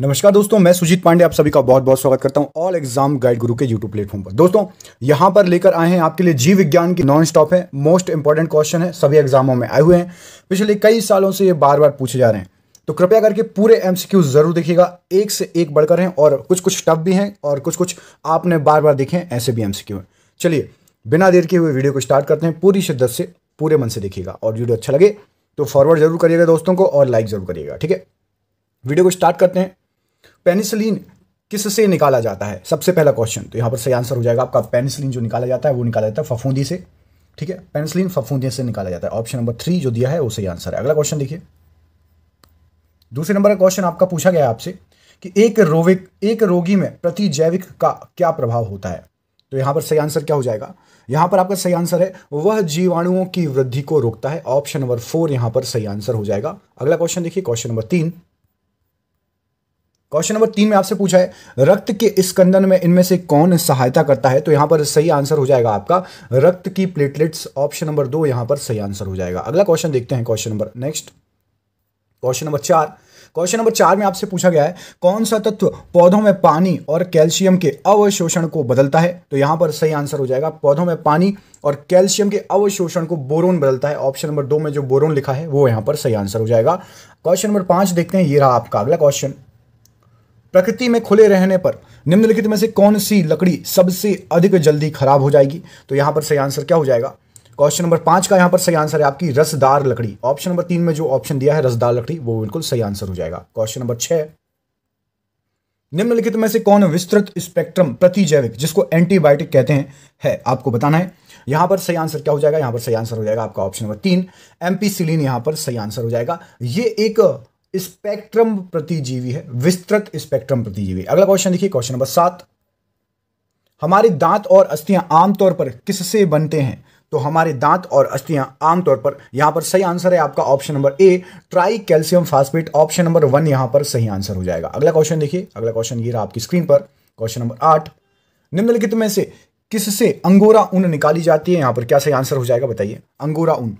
नमस्कार दोस्तों मैं सुजीत पांडे आप सभी का बहुत बहुत स्वागत करता हूं ऑल एग्जाम गाइड गुरु के यूट्यूब प्लेटफॉर्म पर दोस्तों यहां पर लेकर आए हैं आपके लिए जीव विज्ञान की नॉन स्टॉप है मोस्ट इंपॉर्टेंट क्वेश्चन है सभी एग्जामों में आए हुए हैं पिछले कई सालों से ये बार बार पूछे जा रहे हैं तो कृपया करके पूरे एम जरूर देखिएगा एक से एक बढ़कर हैं और कुछ कुछ टफ भी हैं और कुछ कुछ आपने बार बार देखे हैं ऐसे भी एम हैं चलिए बिना देर के हुए वीडियो को स्टार्ट करते हैं पूरी शिद्दत से पूरे मन से देखिएगा और वीडियो अच्छा लगे तो फॉरवर्ड जरूर करिएगा दोस्तों को और लाइक जरूर करिएगा ठीक है वीडियो को स्टार्ट करते हैं पेनिसिलिन किस से निकाला जाता है सबसे पहला क्वेश्चन तो यहाँ पर सही आंसर हो जाएगा आपका पेनिसिलिन जो निकाला जाता है वो निकाला जाता है फफूंदी से ठीक है पेनिसिलिन फफूंदी से निकाला जाता है ऑप्शन नंबर थ्री जो दिया है वो सही आंसर है अगला क्वेश्चन देखिए दूसरे नंबर का क्वेश्चन आपका पूछा गया आपसे कि एक रोविक एक रोगी में प्रति जैविक का क्या प्रभाव होता है तो यहां पर सही आंसर क्या हो जाएगा यहां पर आपका सही आंसर है वह जीवाणुओं की वृद्धि को रोकता है ऑप्शन नंबर फोर यहां पर सही आंसर हो जाएगा अगला क्वेश्चन देखिए क्वेश्चन नंबर तीन क्वेश्चन नंबर तीन में आपसे पूछा है रक्त के स्कंदन में इनमें से कौन सहायता करता है तो यहां पर सही आंसर हो जाएगा आपका रक्त की प्लेटलेट्स ऑप्शन नंबर दो यहां पर सही आंसर हो जाएगा अगला क्वेश्चन देखते हैं question number next question number चार क्वेश्चन नंबर चार में आपसे पूछा गया है कौन सा तत्व पौधों में पानी और कैल्शियम के अवशोषण को बदलता है तो यहां पर सही आंसर हो जाएगा पौधों में पानी और कैल्शियम के अवशोषण को बोरोन बदलता है ऑप्शन नंबर दो में जो बोरोन लिखा है वो यहां पर सही आंसर हो जाएगा क्वेश्चन नंबर पांच देखते हैं ये रहा आपका अगला क्वेश्चन प्रकृति में खुले रहने पर निम्नलिखित में से कौन सी लकड़ी सबसे अधिक जल्दी खराब हो जाएगी तो यहां पर सही आंसर क्या हो जाएगा क्वेश्चन नंबर पांच का यहां पर सही आंसर है आपकी रसदार लकड़ी ऑप्शन नंबर तीन में जो ऑप्शन दिया है रसदार लकड़ी वो बिल्कुल सही आंसर हो जाएगा क्वेश्चन नंबर छह निम्नलिखित में से कौन विस्तृत स्पेक्ट्रम प्रतिजैविक जिसको एंटीबायोटिक कहते हैं है आपको बताना है यहां पर सही आंसर क्या हो जाएगा यहां पर सही आंसर हो जाएगा आपका ऑप्शन नंबर तीन एमपीसिलिन यहां पर सही आंसर हो जाएगा ये एक स्पेक्ट्रम प्रतिजीवी है विस्तृत स्पेक्ट्रम प्रतिजीवी अगला क्वेश्चन देखिए क्वेश्चन नंबर सात हमारे दांत और अस्थियां आमतौर पर किससे बनते हैं तो हमारे दांत और अस्थियां आमतौर पर यहां पर सही आंसर है आपका option number A tri calcium phosphate option number one यहां पर सही आंसर हो जाएगा अगला क्वेश्चन देखिए अगला क्वेश्चन ये रहा आपकी स्क्रीन पर क्वेश्चन नंबर आठ निम्नलिखित में से किससे अंगोरा ऊन निकाली जाती है यहां पर क्या सही आंसर हो जाएगा बताइए अंगोरा ऊन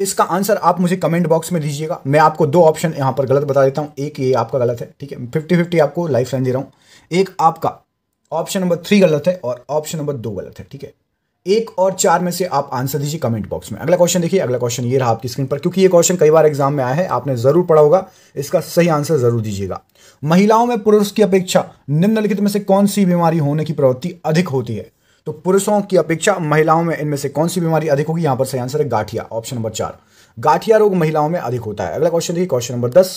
इसका आंसर आप मुझे कमेंट बॉक्स में दीजिएगा मैं आपको दो ऑप्शन यहां पर गलत बता देता हूँ एक ये आपका गलत है ठीक है फिफ्टी फिफ्टी आपको लाइफ लाइन दे रहा हूं एक आपका ऑप्शन नंबर थ्री गलत है और ऑप्शन नंबर दो गलत है ठीक है एक और चार में से आप आंसर दीजिए कमेंट बॉक्स में अगला क्वेश्चन देखिए अगला क्वेश्चन ये रहा आपकी स्क्रीन पर क्योंकि ये क्वेश्चन कई बार एग्जाम में आया है आपने जरूर पढ़ा होगा इसका सही आंसर जरूर दीजिएगा महिलाओं में पुरुष की अपेक्षा निम्नलिखित में से कौन सी बीमारी होने की प्रवृत्ति अधिक होती है तो पुरुषों की अपेक्षा महिलाओं में इनमें से कौन सी बीमारी अधिक होगी यहां पर सही आंसर है गाठिया ऑप्शन नंबर चार गाठिया रोग महिलाओं में अधिक होता है अगला क्वेश्चन देखिए क्वेश्चन नंबर दस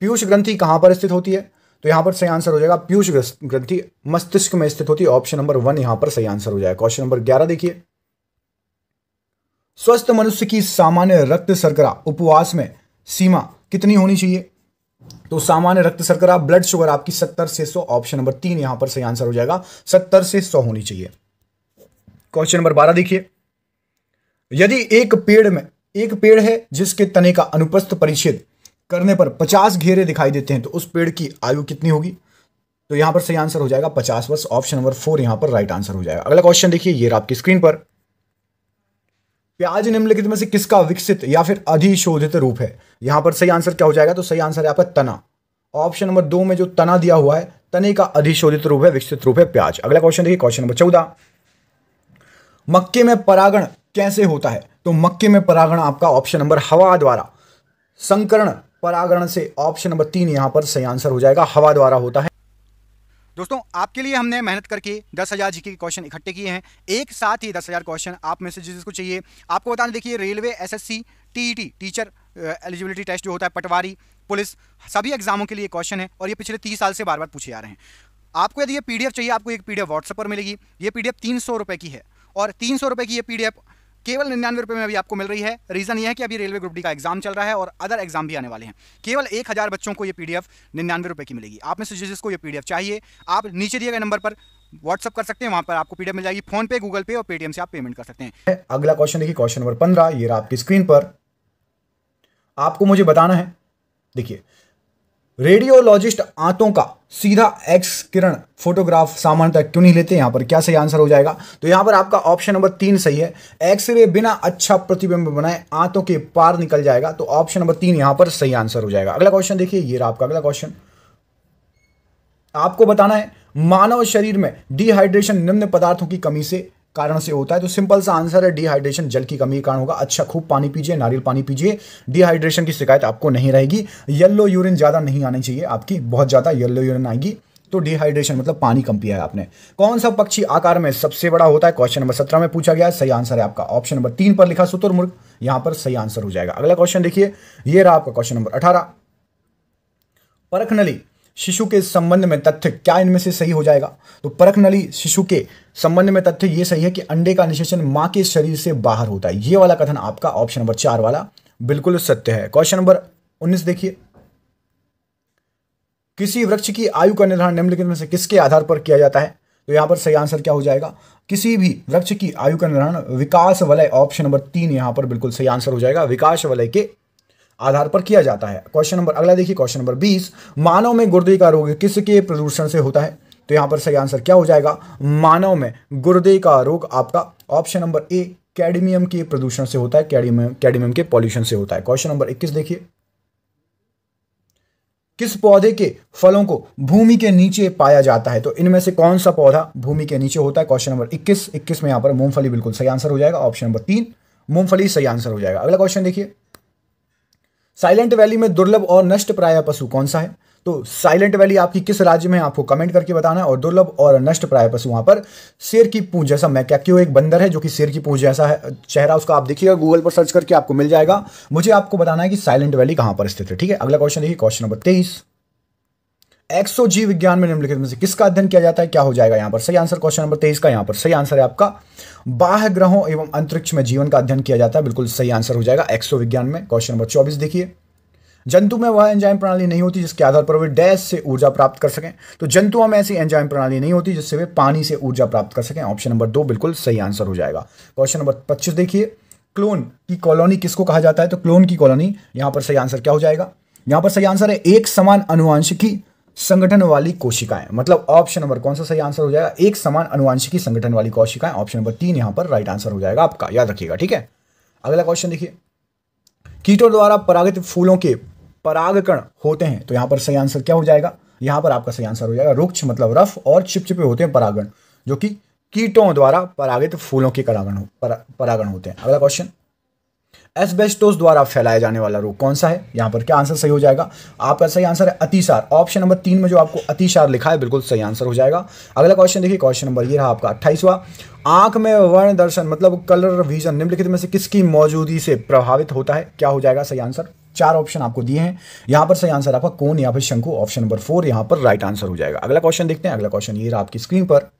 पीयूष ग्रंथि कहां पर स्थित होती है तो यहां पर सही आंसर हो जाएगा पीयूष ग्रंथि मस्तिष्क में स्थित होती है ऑप्शन नंबर वन यहां पर सही आंसर हो जाएगा क्वेश्चन नंबर ग्यारह देखिए स्वस्थ मनुष्य की सामान्य रक्त सरकरा उपवास में सीमा कितनी होनी चाहिए तो सामान्य रक्त शर्करा ब्लड शुगर आपकी सत्तर से सौ ऑप्शन नंबर तीन यहां पर सही आंसर हो जाएगा सत्तर से सौ होनी चाहिए क्वेश्चन नंबर बारह देखिए यदि एक पेड़ में एक पेड़ है जिसके तने का अनुप्रस्थ परिच्छेद करने पर पचास घेरे दिखाई देते हैं तो उस पेड़ की आयु कितनी होगी तो यहां पर सही आंसर हो जाएगा पचास वर्ष ऑप्शन नंबर फोर यहां पर राइट आंसर हो जाएगा अगला क्वेश्चन देखिए ये आपकी स्क्रीन पर प्याज निम्नलिखित में से किसका विकसित या फिर अधिशोधित रूप है यहां पर सही आंसर क्या हो जाएगा तो सही आंसर है आपका तना ऑप्शन नंबर दो में जो तना दिया हुआ है तने का अधिशोधित रूप है विकसित रूप है प्याज अगला क्वेश्चन देखिए क्वेश्चन नंबर चौदह मक्के में परागण कैसे होता है तो मक्के में परागण आपका ऑप्शन नंबर हवा द्वारा संकरण परागण से ऑप्शन नंबर तीन यहां पर सही आंसर हो जाएगा हवा द्वारा होता है दोस्तों आपके लिए हमने मेहनत करके दस हज़ार जी के क्वेश्चन इकट्ठे किए हैं एक साथ ही दस हज़ार क्वेश्चन आप में से जिसको चाहिए आपको बताने देखिए railway SSC TET teacher eligibility test जो होता है पटवारी पुलिस सभी एग्जामों के लिए क्वेश्चन है और ये पिछले तीस साल से बार बार पूछे जा रहे हैं आपको यदि ये पी चाहिए आपको एक पीडीएफ व्हाट्सएप पर मिलेगी ये पी तीन सौ की है और तीन सौ की ये पी केवल निन्यानवे रुपये में अभी आपको मिल रही है रीज़न ये है कि अभी रेलवे ग्रुप डी का एग्जाम चल रहा है और अदर एग्जाम भी आने वाले हैं केवल एक हज़ार बच्चों को ये पीडीएफ डी निन्यानवे रुपये की मिलेगी आप में से जिसको ये पीडीएफ चाहिए आप नीचे दिए गए नंबर पर व्हाट्सअप कर सकते हैं वहां पर आपको पीडीएफ मिल जाएगी फोन पे गूगल पे और पेटीएम से आप पेमेंट कर सकते हैं अगला क्वेश्चन देखिए क्वेश्चन नंबर पंद्रह ये आपकी स्क्रीन पर आपको मुझे बताना है देखिए रेडियोलॉजिस्ट आंतों का सीधा एक्स किरण फोटोग्राफ सामान्य क्यों नहीं लेते यहां पर क्या सही आंसर हो जाएगा तो यहां पर आपका ऑप्शन नंबर तीन सही है एक्सरे बिना अच्छा प्रतिबिंब बनाए आंतों के पार निकल जाएगा तो ऑप्शन नंबर तीन यहां पर सही आंसर हो जाएगा अगला क्वेश्चन देखिए ये रहा आपका अगला क्वेश्चन आपको बताना है मानव शरीर में डिहाइड्रेशन निम्न पदार्थों की कमी से कारण से होता है तो सिंपल सा आंसर है डिहाइड्रेशन जल की कमी के कारण होगा अच्छा खूब पानी पीजिए नारियल पानी पीजिए डिहाइड्रेशन की शिकायत आपको नहीं रहेगी येलो यूरिन ज़्यादा नहीं आनी चाहिए आपकी बहुत ज़्यादा येलो यूरिन आएगी तो डिहाइड्रेशन मतलब पानी कम पिया है आपने कौन सा पक्षी आकार में सबसे बड़ा होता है क्वेश्चन नंबर सत्रह में पूछा गया सही आंसर है आपका ऑप्शन नंबर तीन पर लिखा मुर्ग यहां पर सही आंसर हो जाएगा अगला क्वेश्चन देखिए ये रहा आपका क्वेश्चन नंबर अठारह परखनली शिशु के संबंध में तथ्य क्या इनमें से सही हो जाएगा तो परख नली शिशु के संबंध में तथ्य ये सही है कि अंडे का निषेचन माँ के शरीर से बाहर होता है ये वाला कथन आपका ऑप्शन नंबर चार वाला बिल्कुल सत्य है क्वेश्चन नंबर उन्नीस देखिए किसी वृक्ष की आयु का निर्धारण निम्नलिखित में से किसके आधार पर किया जाता है तो यहां पर सही आंसर क्या हो जाएगा किसी भी वृक्ष की आयु का निर्धारण विकास वलय ऑप्शन नंबर तीन यहां पर बिल्कुल सही आंसर हो जाएगा विकास वलय के आधार पर किया जाता है क्वेश्चन नंबर अगला देखिए क्वेश्चन नंबर बीस मानव में गुर्दे का रोग किसके प्रदूषण से होता है तो यहां पर सही आंसर क्या हो जाएगा मानव में गुर्दे का रोग आपका ऑप्शन नंबर ए कैडमियम के प्रदूषण से होता है कैडमियम कैडमियम के पॉल्यूशन से होता है क्वेश्चन नंबर इक्कीस देखिए किस पौधे के फलों को भूमि के नीचे पाया जाता है तो इनमें से कौन सा पौधा भूमि के नीचे होता है क्वेश्चन नंबर 21 21 में यहां पर मूंगफली बिल्कुल सही आंसर हो जाएगा ऑप्शन नंबर तीन मूंगफली सही आंसर हो जाएगा अगला क्वेश्चन देखिए साइलेंट वैली में दुर्लभ और नष्ट प्राय पशु कौन सा है तो साइलेंट वैली आपकी किस राज्य में आपको कमेंट करके बताना है और दुर्लभ और नष्ट प्राय पशु वहां पर शेर की पूंज जैसा मैं क्या क्यों एक बंदर है जो कि शेर की पूंज जैसा है चेहरा उसका आप देखिएगा गूगल पर सर्च करके आपको मिल जाएगा मुझे आपको बताना है कि साइलेंट वैली कहां पर स्थित है ठीक है अगला क्वेश्चन देखिए क्वेश्चन नंबर तेईस एक्सो जीव विज्ञान में निम्नलिखित में से किसका अध्ययन किया जाता है क्या हो जाएगा यहां पर सही आंसर क्वेश्चन नंबर तेईस का यहां पर सही आंसर है आपका बाह्य ग्रहों एवं अंतरिक्ष में जीवन का अध्ययन किया जाता है बिल्कुल सही आंसर हो जाएगा एक्सो विज्ञान में क्वेश्चन नंबर चौबीस देखिए जंतु में वह एंजाइम प्रणाली नहीं होती जिसके आधार पर वे डैश से ऊर्जा प्राप्त कर सकें तो जंतुओं में ऐसी एंजाइम प्रणाली नहीं होती जिससे वे पानी से ऊर्जा प्राप्त कर सकें ऑप्शन नंबर दो बिल्कुल सही आंसर हो जाएगा क्वेश्चन नंबर पच्चीस देखिए क्लोन की कॉलोनी किसको कहा जाता है तो क्लोन की कॉलोनी यहां पर सही आंसर क्या हो जाएगा यहां पर सही आंसर है एक समान अनुवांशिकी संगठन वाली कोशिकाएं मतलब ऑप्शन नंबर कौन सा सही आंसर हो जाएगा एक समान अनुवांशिकी संगठन वाली कोशिकाएं ऑप्शन नंबर तीन यहां पर राइट आंसर हो जाएगा आपका याद रखिएगा ठीक है अगला क्वेश्चन देखिए कीटों द्वारा परागित फूलों के परागकण होते हैं तो यहां पर सही आंसर क्या हो जाएगा यहां पर आपका सही आंसर हो जाएगा रुक्ष मतलब रफ और चिपचिपे होते हैं परागण जो कि कीटों द्वारा परागित फूलों के परागण परागण होते हैं अगला क्वेश्चन एसबेस्टोस द्वारा फैलाया जाने वाला रोग कौन सा है यहां पर क्या आंसर सही हो जाएगा आपका सही आंसर है अतिसार ऑप्शन नंबर तीन में जो आपको अतिसार लिखा है बिल्कुल सही आंसर हो जाएगा अगला क्वेश्चन देखिए क्वेश्चन नंबर ये रहा आपका अट्ठाईसवा आंख में वर्ण दर्शन मतलब कलर विजन निम्नलिखित में से किसकी मौजूदगी से प्रभावित होता है क्या हो जाएगा सही आंसर चार ऑप्शन आपको दिए हैं यहां पर सही आंसर आपका कौन या फिर शंकु ऑप्शन नंबर फोर यहां पर राइट आंसर हो जाएगा अगला क्वेश्चन देखते हैं अगला क्वेश्चन ये रहा आपकी स्क्रीन पर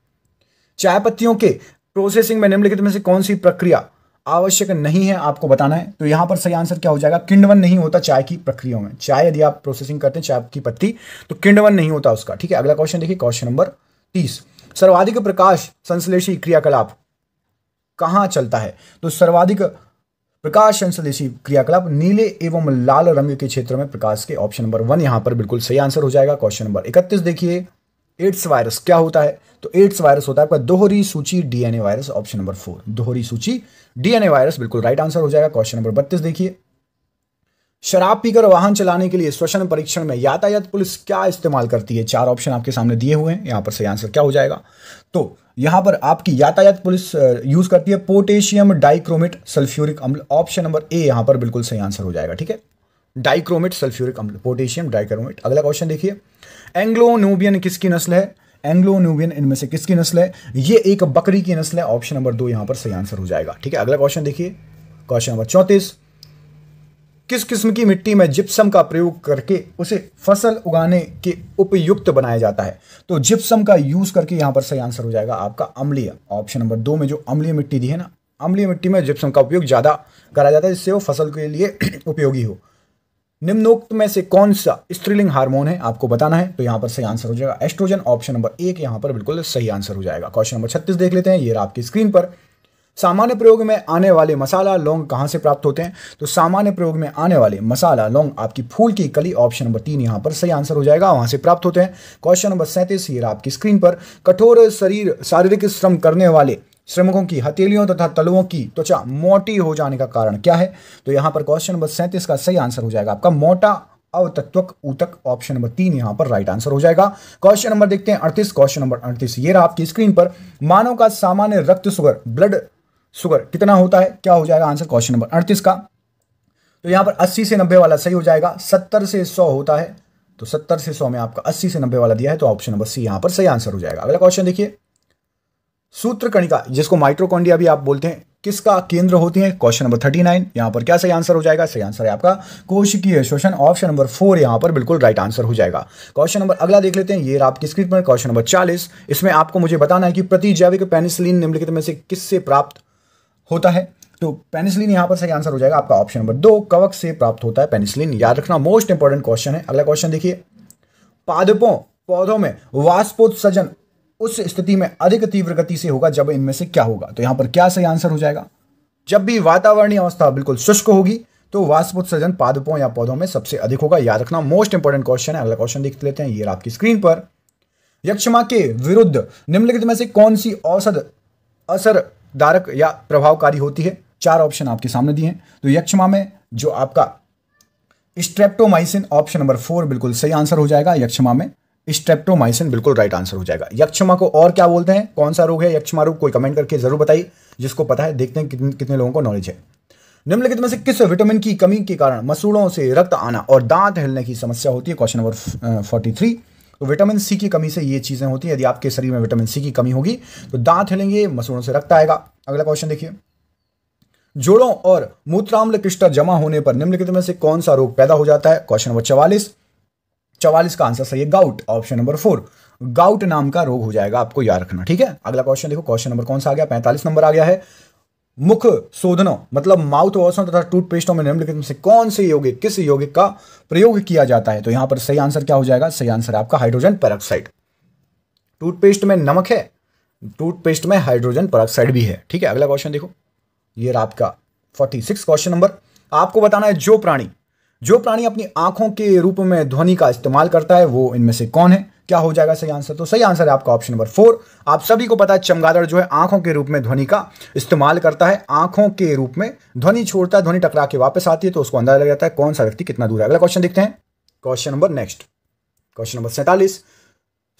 चाय पत्तियों के प्रोसेसिंग में निम्नलिखित में से कौन सी प्रक्रिया आवश्यक नहीं है आपको बताना है तो यहां पर सही आंसर क्या हो जाएगा किंडवन नहीं होता चाय की प्रक्रियाओं में चाय यदि आप प्रोसेसिंग करते हैं चाय की पत्ती तो किंडवन नहीं होता उसका ठीक है अगला क्वेश्चन देखिए क्वेश्चन नंबर तीस सर्वाधिक प्रकाश संश्लेषी क्रियाकलाप कहां चलता है तो सर्वाधिक प्रकाश संश्लेषी क्रियाकलाप नीले एवं लाल रंग के क्षेत्र में प्रकाश के ऑप्शन नंबर वन यहां पर बिल्कुल सही आंसर हो जाएगा क्वेश्चन नंबर इकतीस देखिए एड्स वायरस क्या होता है तो एड्स वायरस होता है आपका दोहरी सूची DNA virus option number four दोहरी सूची डीएनए वायरस बिल्कुल राइट आंसर हो जाएगा क्वेश्चन नंबर बत्तीस देखिए शराब पीकर वाहन चलाने के लिए श्वसन परीक्षण में यातायात पुलिस क्या इस्तेमाल करती है चार ऑप्शन आपके सामने दिए हुए हैं यहां पर सही आंसर क्या हो जाएगा तो यहां पर आपकी यातायात पुलिस यूज करती है पोटेशियम डाइक्रोमेट सल्फ्यूरिक अम्ल ऑप्शन नंबर ए यहां पर बिल्कुल सही आंसर हो जाएगा ठीक है डाइक्रोमेट सल्फ्यूरिक अम्ल पोटेशियम डाइक्रोमेट अगला क्वेश्चन देखिए एंग्लो न्यूबियन किसकी नस्ल है एंग्लो न्यूबियन इनमें से किसकी नस्ल है ये एक बकरी की नस्ल है ऑप्शन नंबर दो यहां पर सही आंसर हो जाएगा ठीक है अगला क्वेश्चन देखिए क्वेश्चन नंबर चौंतीस किस किस्म की मिट्टी में जिप्सम का प्रयोग करके उसे फसल उगाने के उपयुक्त बनाया जाता है तो जिप्सम का यूज करके यहां पर सही आंसर हो जाएगा आपका अम्लीय ऑप्शन नंबर दो में जो अम्लीय मिट्टी दी है ना अम्लीय मिट्टी में जिप्सम का उपयोग ज़्यादा करा जाता है जिससे वो फसल के लिए उपयोगी हो निम्नोक्त में से कौन सा स्त्रीलिंग हार्मोन है आपको बताना है तो यहाँ पर सही आंसर हो जाएगा एस्ट्रोजन ऑप्शन नंबर एक यहाँ पर बिल्कुल सही आंसर हो जाएगा क्वेश्चन नंबर छत्तीस देख लेते हैं ये आपकी स्क्रीन पर सामान्य प्रयोग में आने वाले मसाला लौंग कहाँ से प्राप्त होते हैं तो सामान्य प्रयोग में आने वाले मसाला लौंग आपकी फूल की कली ऑप्शन नंबर तीन यहाँ पर सही आंसर हो जाएगा वहां से प्राप्त होते हैं क्वेश्चन नंबर सैंतीस ये आपकी स्क्रीन पर कठोर शरीर शारीरिक श्रम करने वाले श्रमिकों की हथेलियों तथा तलुओं की त्वचा मोटी हो जाने का कारण क्या है तो यहां पर क्वेश्चन नंबर सैंतीस का सही आंसर हो जाएगा आपका मोटा अवतत्वक ऊतक ऑप्शन नंबर तीन यहां पर राइट आंसर हो जाएगा क्वेश्चन नंबर देखते हैं अड़तीस क्वेश्चन नंबर अड़तीस ये रहा आपकी स्क्रीन पर मानव का सामान्य रक्त सुगर ब्लड सुगर कितना होता है क्या हो जाएगा आंसर क्वेश्चन नंबर अड़तीस का तो यहां पर अस्सी से नब्बे वाला सही हो जाएगा सत्तर से सौ होता है तो सत्तर से सौ में आपका अस्सी से नब्बे वाला दिया है तो ऑप्शन नंबर सी यहां पर सही आंसर हो जाएगा अगला क्वेश्चन देखिए कणिका जिसको माइट्रोकॉन्डिया भी आप बोलते हैं किसका केंद्र होती है क्वेश्चन नंबर थर्टी नाइन यहां पर क्या सही आंसर हो जाएगा सही आंसर है आपका कोशिकीय शोषण ऑप्शन नंबर फोर यहां पर बिल्कुल राइट आंसर हो जाएगा क्वेश्चन नंबर अगला देख लेते हैं ये आपकी स्क्रीन पर क्वेश्चन नंबर चालीस इसमें आपको मुझे बताना है कि प्रतिजैविक पेनिसिलिन निम्नलिखित में से किससे प्राप्त होता है तो पेनिसिलिन यहां पर सही आंसर हो जाएगा आपका ऑप्शन नंबर दो कवक से प्राप्त होता है पेनिसिलिन याद रखना मोस्ट इंपॉर्टेंट क्वेश्चन है अगला क्वेश्चन देखिए पादपों पौधों में वाष्पोत्सर्जन उस स्थिति में अधिक तीव्र गति से होगा जब इनमें से क्या होगा तो यहां पर क्या सही आंसर हो जाएगा जब भी वातावरणीय अवस्था बिल्कुल शुष्क होगी तो वास्पोत्सर्जन पादपों या पौधों में सबसे अधिक होगा याद रखना मोस्ट इंपॉर्टेंट क्वेश्चन है अगला क्वेश्चन देख लेते हैं ये आपकी स्क्रीन पर यक्षमा के विरुद्ध निम्नलिखित में से कौन सी औसत असरदारक या प्रभावकारी होती है चार ऑप्शन आपके सामने दिए हैं तो यक्षमा में जो आपका स्ट्रेप्टोमाइसिन ऑप्शन नंबर फोर बिल्कुल सही आंसर हो जाएगा यक्षमा में स्ट्रेप्टोमाइसिन बिल्कुल राइट आंसर हो जाएगा यक्षमा को और क्या बोलते हैं कौन सा रोग है यक्षमा रोग कोई कमेंट करके जरूर बताइए जिसको पता है देखते हैं कितने कितने लोगों को नॉलेज है निम्नलिखित में से किस विटामिन की कमी के कारण मसूड़ों से रक्त आना और दांत हिलने की समस्या होती है क्वेश्चन नंबर फोर्टी थ्री तो विटामिन सी की कमी से ये चीज़ें होती है यदि आपके शरीर में विटामिन सी की कमी होगी तो दांत हिलेंगे मसूड़ों से रक्त आएगा अगला क्वेश्चन देखिए जोड़ों और मूत्राम्ल क्रिस्टा जमा होने पर निम्नलिखित में से कौन सा रोग पैदा हो जाता है क्वेश्चन नंबर चवालीस चौवालीस का आंसर सही है gout option number four gout नाम का रोग हो जाएगा आपको याद रखना ठीक है अगला क्वेश्चन देखो क्वेश्चन नंबर कौन सा आ गया पैंतालीस नंबर आ गया है मुख शोधनों मतलब माउथ वॉशों तथा टूथपेस्टों में निम्नलिखित में से कौन से योगिक किस योगिक का प्रयोग किया जाता है तो यहां पर सही आंसर क्या हो जाएगा सही आंसर आपका हाइड्रोजन पेरोक्साइड टूथपेस्ट में नमक है टूथपेस्ट में हाइड्रोजन पेरोक्साइड भी है ठीक है अगला क्वेश्चन देखो ये आपका फोर्टी सिक्स क्वेश्चन नंबर आपको बताना है जो प्राणी जो प्राणी अपनी आंखों के रूप में ध्वनि का इस्तेमाल करता है वो इनमें से कौन है क्या हो जाएगा सही आंसर तो सही आंसर है आपका ऑप्शन नंबर फोर आप सभी को पता है चमगादड़ जो है आंखों के रूप में ध्वनि का इस्तेमाल करता है आंखों के रूप में ध्वनि छोड़ता है ध्वनि टकरा के वापस आती है तो उसको अंदाजा लग जाता है कौन सा व्यक्ति कितना दूर है अगला क्वेश्चन देखते हैं question number next question number सैंतालीस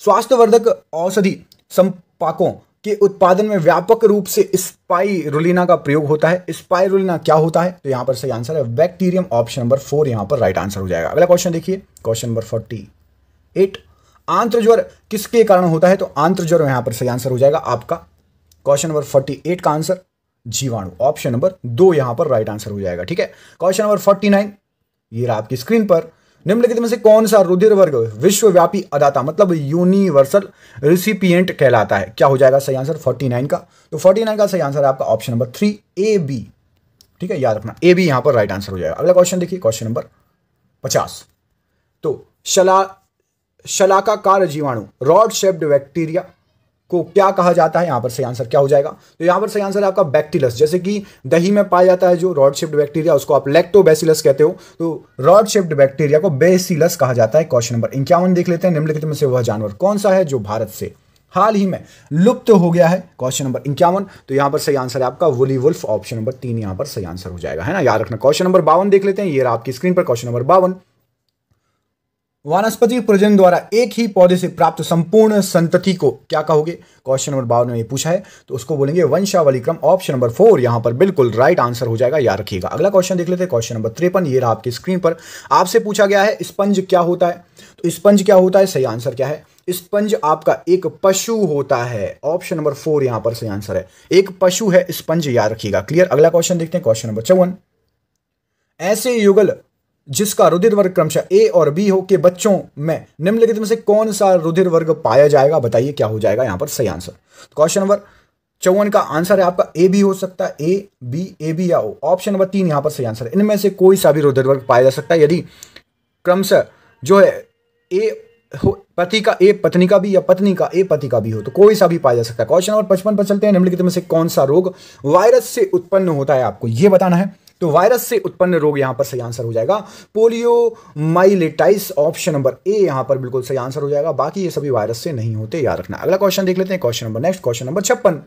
स्वास्थ्यवर्धक औषधि संपाकों के उत्पादन में व्यापक रूप से स्पाइरुलिना का प्रयोग होता है स्पाइरुलिना क्या होता है तो यहां पर सही आंसर है बैक्टीरियम ऑप्शन नंबर फोर यहां पर राइट आंसर हो जाएगा अगला क्वेश्चन देखिए क्वेश्चन नंबर फोर्टी एट आंत्र ज्वर किसके कारण होता है तो ज्वर यहां पर सही आंसर हो जाएगा आपका क्वेश्चन नंबर फोर्टी एट का आंसर जीवाणु ऑप्शन नंबर दो यहां पर राइट आंसर हो जाएगा ठीक है क्वेश्चन नंबर फोर्टी नाइन ये रहा आपकी स्क्रीन पर निम्नलिखित में से कौन सा रुधिर वर्ग विश्वव्यापी अदाता मतलब यूनिवर्सल रिसिपियंट कहलाता है क्या हो जाएगा सही आंसर 49 का तो 49 का सही आंसर है आपका option number three A B ठीक है याद रखना ए बी यहां पर राइट आंसर हो जाएगा अगला क्वेश्चन देखिए क्वेश्चन नंबर पचास तो शला शलाकाकार जीवाणु रॉड शेप्ड बैक्टीरिया को क्या कहा जाता है यहाँ पर सही आंसर क्या हो जाएगा तो यहाँ पर सही आंसर है आपका बैक्टीलस जैसे कि दही में पाया जाता है जो रॉड शेप्ड बैक्टीरिया उसको आप लैक्टोबैसिलस कहते हो तो रॉड शेप्ड बैक्टीरिया को बेसिलस कहा जाता है क्वेश्चन नंबर इक्यावन देख लेते हैं निम्नलिखित में से वह जानवर कौन सा है जो भारत से हाल ही में लुप्त हो गया है क्वेश्चन नंबर इक्यावन तो यहाँ पर सही आंसर है आपका वुली वुल्फ ऑप्शन नंबर तीन यहाँ पर सही आंसर हो जाएगा है ना याद रखना क्वेश्चन नंबर बावन देख लेते हैं ये रहा आपकी स्क्रीन पर क्वेश्चन नंबर बावन वनस्पति प्रजन द्वारा एक ही पौधे से प्राप्त संपूर्ण संतति को क्या कहोगे क्वेश्चन नंबर बावन में पूछा है तो उसको बोलेंगे वंशावली क्रम ऑप्शन नंबर फोर यहां पर बिल्कुल राइट आंसर हो जाएगा याद रखिएगा अगला क्वेश्चन देख लेते हैं क्वेश्चन नंबर त्रेपन ये रहा आपकी स्क्रीन पर आपसे पूछा गया है स्पंज क्या होता है तो स्पंज क्या होता है सही आंसर क्या है स्पंज आपका एक पशु होता है ऑप्शन नंबर फोर यहां पर सही आंसर है एक पशु है स्पंज याद रखिएगा क्लियर अगला क्वेश्चन देखते हैं क्वेश्चन नंबर चौवन ऐसे युगल जिसका रुधिर वर्ग क्रमशः ए और बी हो के बच्चों में निम्नलिखित में से कौन सा रुधिर वर्ग पाया जाएगा बताइए क्या हो जाएगा यहां पर सही आंसर क्वेश्चन नंबर चौवन का आंसर है आपका ए भी हो सकता है ए बी ए बी या ओ ऑप्शन नंबर तीन यहां पर सही आंसर है इनमें से कोई सा भी रुधिर वर्ग पाया जा सकता है यदि क्रमशः जो है ए पति का ए पत्नी का भी या पत्नी का ए पति का भी हो तो कोई सा भी पाया जा सकता है क्वेश्चन नंबर पचपन पर चलते हैं निम्नलिखित में से कौन सा रोग वायरस से उत्पन्न होता है आपको यह बताना है तो वायरस से उत्पन्न रोग यहां पर सही आंसर हो जाएगा poliomyelitis option number A यहां पर बिल्कुल सही आंसर हो जाएगा बाकी ये सभी वायरस से नहीं होते याद रखना अगला क्वेश्चन देख लेते हैं question number next question number छप्पन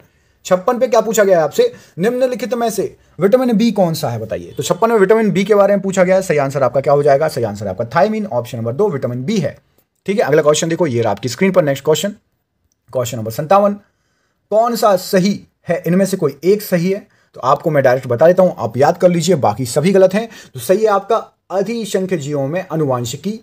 छप्पन पे क्या पूछा गया है आपसे निम्नलिखित में से विटामिन बी कौन सा है बताइए तो छप्पन में विटामिन बी के बारे में पूछा गया है सही आंसर आपका क्या हो जाएगा सही आंसर आपका थायमिन ऑप्शन नंबर दो विटामिन बी है ठीक है अगला क्वेश्चन देखो ये आपकी स्क्रीन पर नेक्स्ट क्वेश्चन क्वेश्चन नंबर संतावन कौन सा सही है इनमें से कोई एक सही है तो आपको मैं डायरेक्ट बता देता हूं आप याद कर लीजिए बाकी सभी गलत हैं तो सही है आपका अधिशंख्य जीवों में अनुवांशिकी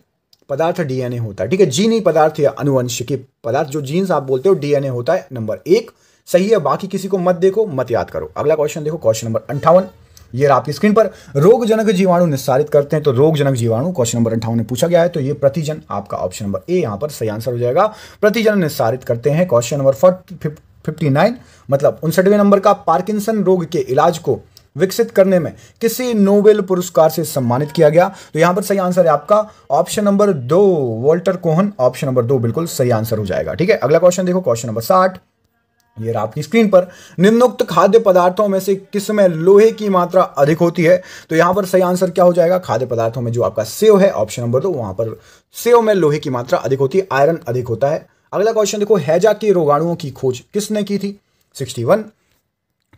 पदार्थ डीएनए होता है ठीक है जीनी पदार्थ या अनुवंशिकी पदार्थ जो जीन्स आप बोलते हो डीएनए होता है नंबर एक सही है बाकी किसी को मत देखो मत याद करो अगला क्वेश्चन देखो क्वेश्चन नंबर अंठावन ये आपकी स्क्रीन पर रोगजनक जीवाणु निस्सारित करते हैं तो रोगजनक जीवाणु क्वेश्चन नंबर अंठावन में पूछा गया है तो ये प्रतिजन आपका ऑप्शन नंबर ए यहां पर सही आंसर हो जाएगा प्रतिजन निस्सारित करते हैं क्वेश्चन नंबर फिफ्टी नाइन मतलब उनसठवें नंबर का पार्किंसन रोग के इलाज को विकसित करने में किसी नोबेल पुरस्कार से सम्मानित किया गया तो यहां पर सही आंसर है आपका ऑप्शन नंबर दो वॉल्टर कोहन ऑप्शन नंबर दो बिल्कुल सही आंसर हो जाएगा ठीक है अगला क्वेश्चन देखो क्वेश्चन नंबर साठ ये रहा आपकी स्क्रीन पर निम्नोक्त खाद्य पदार्थों में से किस में लोहे की मात्रा अधिक होती है तो यहां पर सही आंसर क्या हो जाएगा खाद्य पदार्थों में जो आपका सेव है ऑप्शन नंबर दो वहां पर सेव में लोहे की मात्रा अधिक होती है आयरन अधिक होता है अगला क्वेश्चन देखो हैजा के रोगाणुओं की खोज किसने की थी वन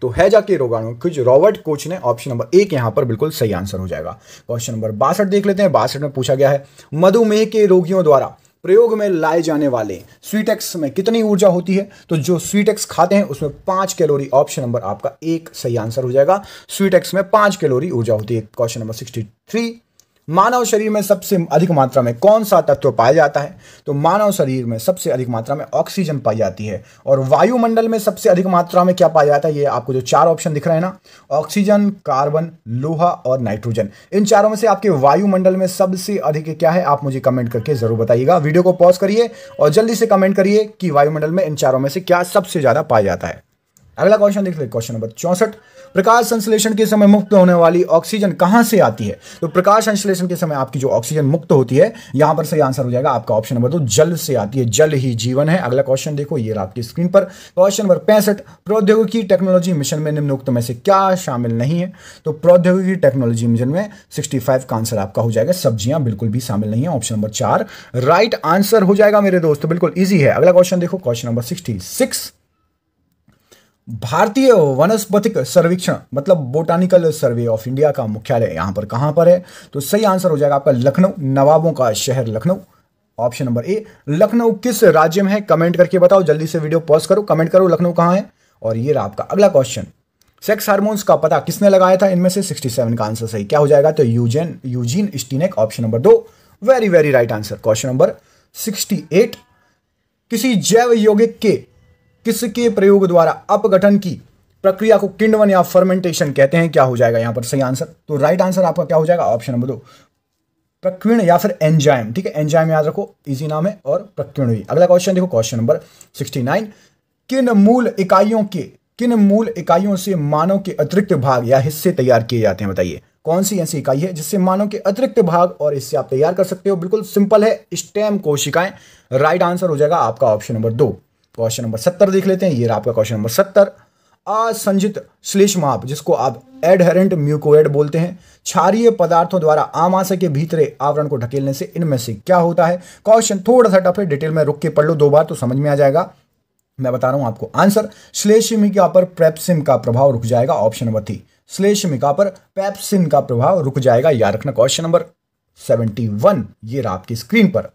तो है जाके रोगाणु क्विज रॉबर्ट कोच ने ऑप्शन नंबर एक यहां पर बिल्कुल सही आंसर हो जाएगा क्वेश्चन नंबर बासठ देख लेते हैं बासठ में पूछा गया है मधुमेह के रोगियों द्वारा प्रयोग में लाए जाने वाले स्वीटेक्स में कितनी ऊर्जा होती है तो जो स्वीटेक्स खाते हैं उसमें पांच कैलोरी ऑप्शन नंबर आपका एक सही आंसर हो जाएगा स्वीटेक्स में पांच कैलोरी ऊर्जा होती है क्वेश्चन नंबर सिक्सटी थ्री मानव शरीर में सबसे अधिक मात्रा में कौन सा तत्व पाया जाता है तो मानव शरीर में सबसे अधिक मात्रा में ऑक्सीजन पाई जाती है और वायुमंडल में सबसे अधिक मात्रा में क्या पाया जाता है ये आपको जो चार ऑप्शन दिख रहे हैं ना ऑक्सीजन कार्बन लोहा और नाइट्रोजन इन चारों में से आपके वायुमंडल में सबसे अधिक क्या है आप मुझे कमेंट करके जरूर बताइएगा वीडियो को पॉज करिए और जल्दी से कमेंट करिए कि वायुमंडल में इन चारों में से क्या सबसे ज्यादा पाया जाता है अगला क्वेश्चन देख लीजिए क्वेश्चन नंबर चौंसठ प्रकाश संश्लेषण के समय मुक्त होने वाली ऑक्सीजन कहां से आती है तो प्रकाश संश्लेषण के समय आपकी जो ऑक्सीजन मुक्त होती है यहां पर सही आंसर हो जाएगा आपका ऑप्शन नंबर दो जल से आती है जल ही जीवन है अगला क्वेश्चन देखो ये आपकी स्क्रीन पर क्वेश्चन नंबर पैंसठ प्रौद्योगिकी टेक्नोलॉजी मिशन में निम्नोक्त में से क्या शामिल नहीं है तो प्रौद्योगिकी टेक्नोलॉजी मिशन में फाइव का आंसर आपका हो जाएगा सब्जियां बिल्कुल भी शामिल नहीं है ऑप्शन नंबर चार राइट आंसर हो जाएगा मेरे दोस्त बिल्कुल ईजी है अगला क्वेश्चन देखो क्वेश्चन नंबर सिक्सटी सिक्स भारतीय वनस्पतिक सर्वेक्षण मतलब बोटानिकल सर्वे ऑफ इंडिया का मुख्यालय यहां पर कहां पर है तो सही आंसर हो जाएगा आपका लखनऊ नवाबों का शहर Lucknow option number A Lucknow किस राज्य में है कमेंट करके बताओ जल्दी से वीडियो पॉज करो कमेंट करो लखनऊ कहां है और ये रहा आपका अगला क्वेश्चन सेक्स हार्मोन्स का पता किसने लगाया था इनमें से 67 का आंसर सही क्या हो जाएगा तो Eugen Eugene Steinach option number दो very very right answer question number 68 किसी जैव यौगिक के किसके प्रयोग द्वारा अपगठन की प्रक्रिया को किंडवन या फर्मेंटेशन कहते हैं क्या हो जाएगा यहां पर सही आंसर तो राइट आंसर आपका क्या हो जाएगा ऑप्शन नंबर दो प्रक्रिण या फिर एंजाइम ठीक है एंजाइम याद रखो इजी नाम है और प्रक्रिण भी अगला क्वेश्चन देखो क्वेश्चन नंबर सिक्सटी नाइन किन मूल इकाइयों के किन मूल इकाइयों से मानव के अतिरिक्त भाग या हिस्से तैयार किए जाते हैं बताइए कौन सी ऐसी इकाई है जिससे मानव के अतिरिक्त भाग और इससे आप तैयार कर सकते हो बिल्कुल सिंपल है स्टेम कोशिकाएं राइट आंसर हो जाएगा आपका ऑप्शन नंबर दो क्वेश्चन नंबर सत्तर देख लेते हैं ये रहा आपका क्वेश्चन नंबर सत्तर असंजित श्लेष्माप जिसको आप एडहेरेंट म्यूकोएड बोलते हैं क्षारिय पदार्थों द्वारा आमाशय के भीतरे आवरण को ढकेलने से इनमें से क्या होता है क्वेश्चन थोड़ा सा टफ है डिटेल में रुक के पढ़ लो दो बार तो समझ में आ जाएगा मैं बता रहा हूं आपको आंसर श्लेषमिका पर प्रेप्सिम का प्रभाव रुक जाएगा ऑप्शन नंबर थी श्लेषमिका पर पैप्सिन का प्रभाव रुक जाएगा याद रखना क्वेश्चन नंबर सेवेंटी वन ये रहा आपकी स्क्रीन पर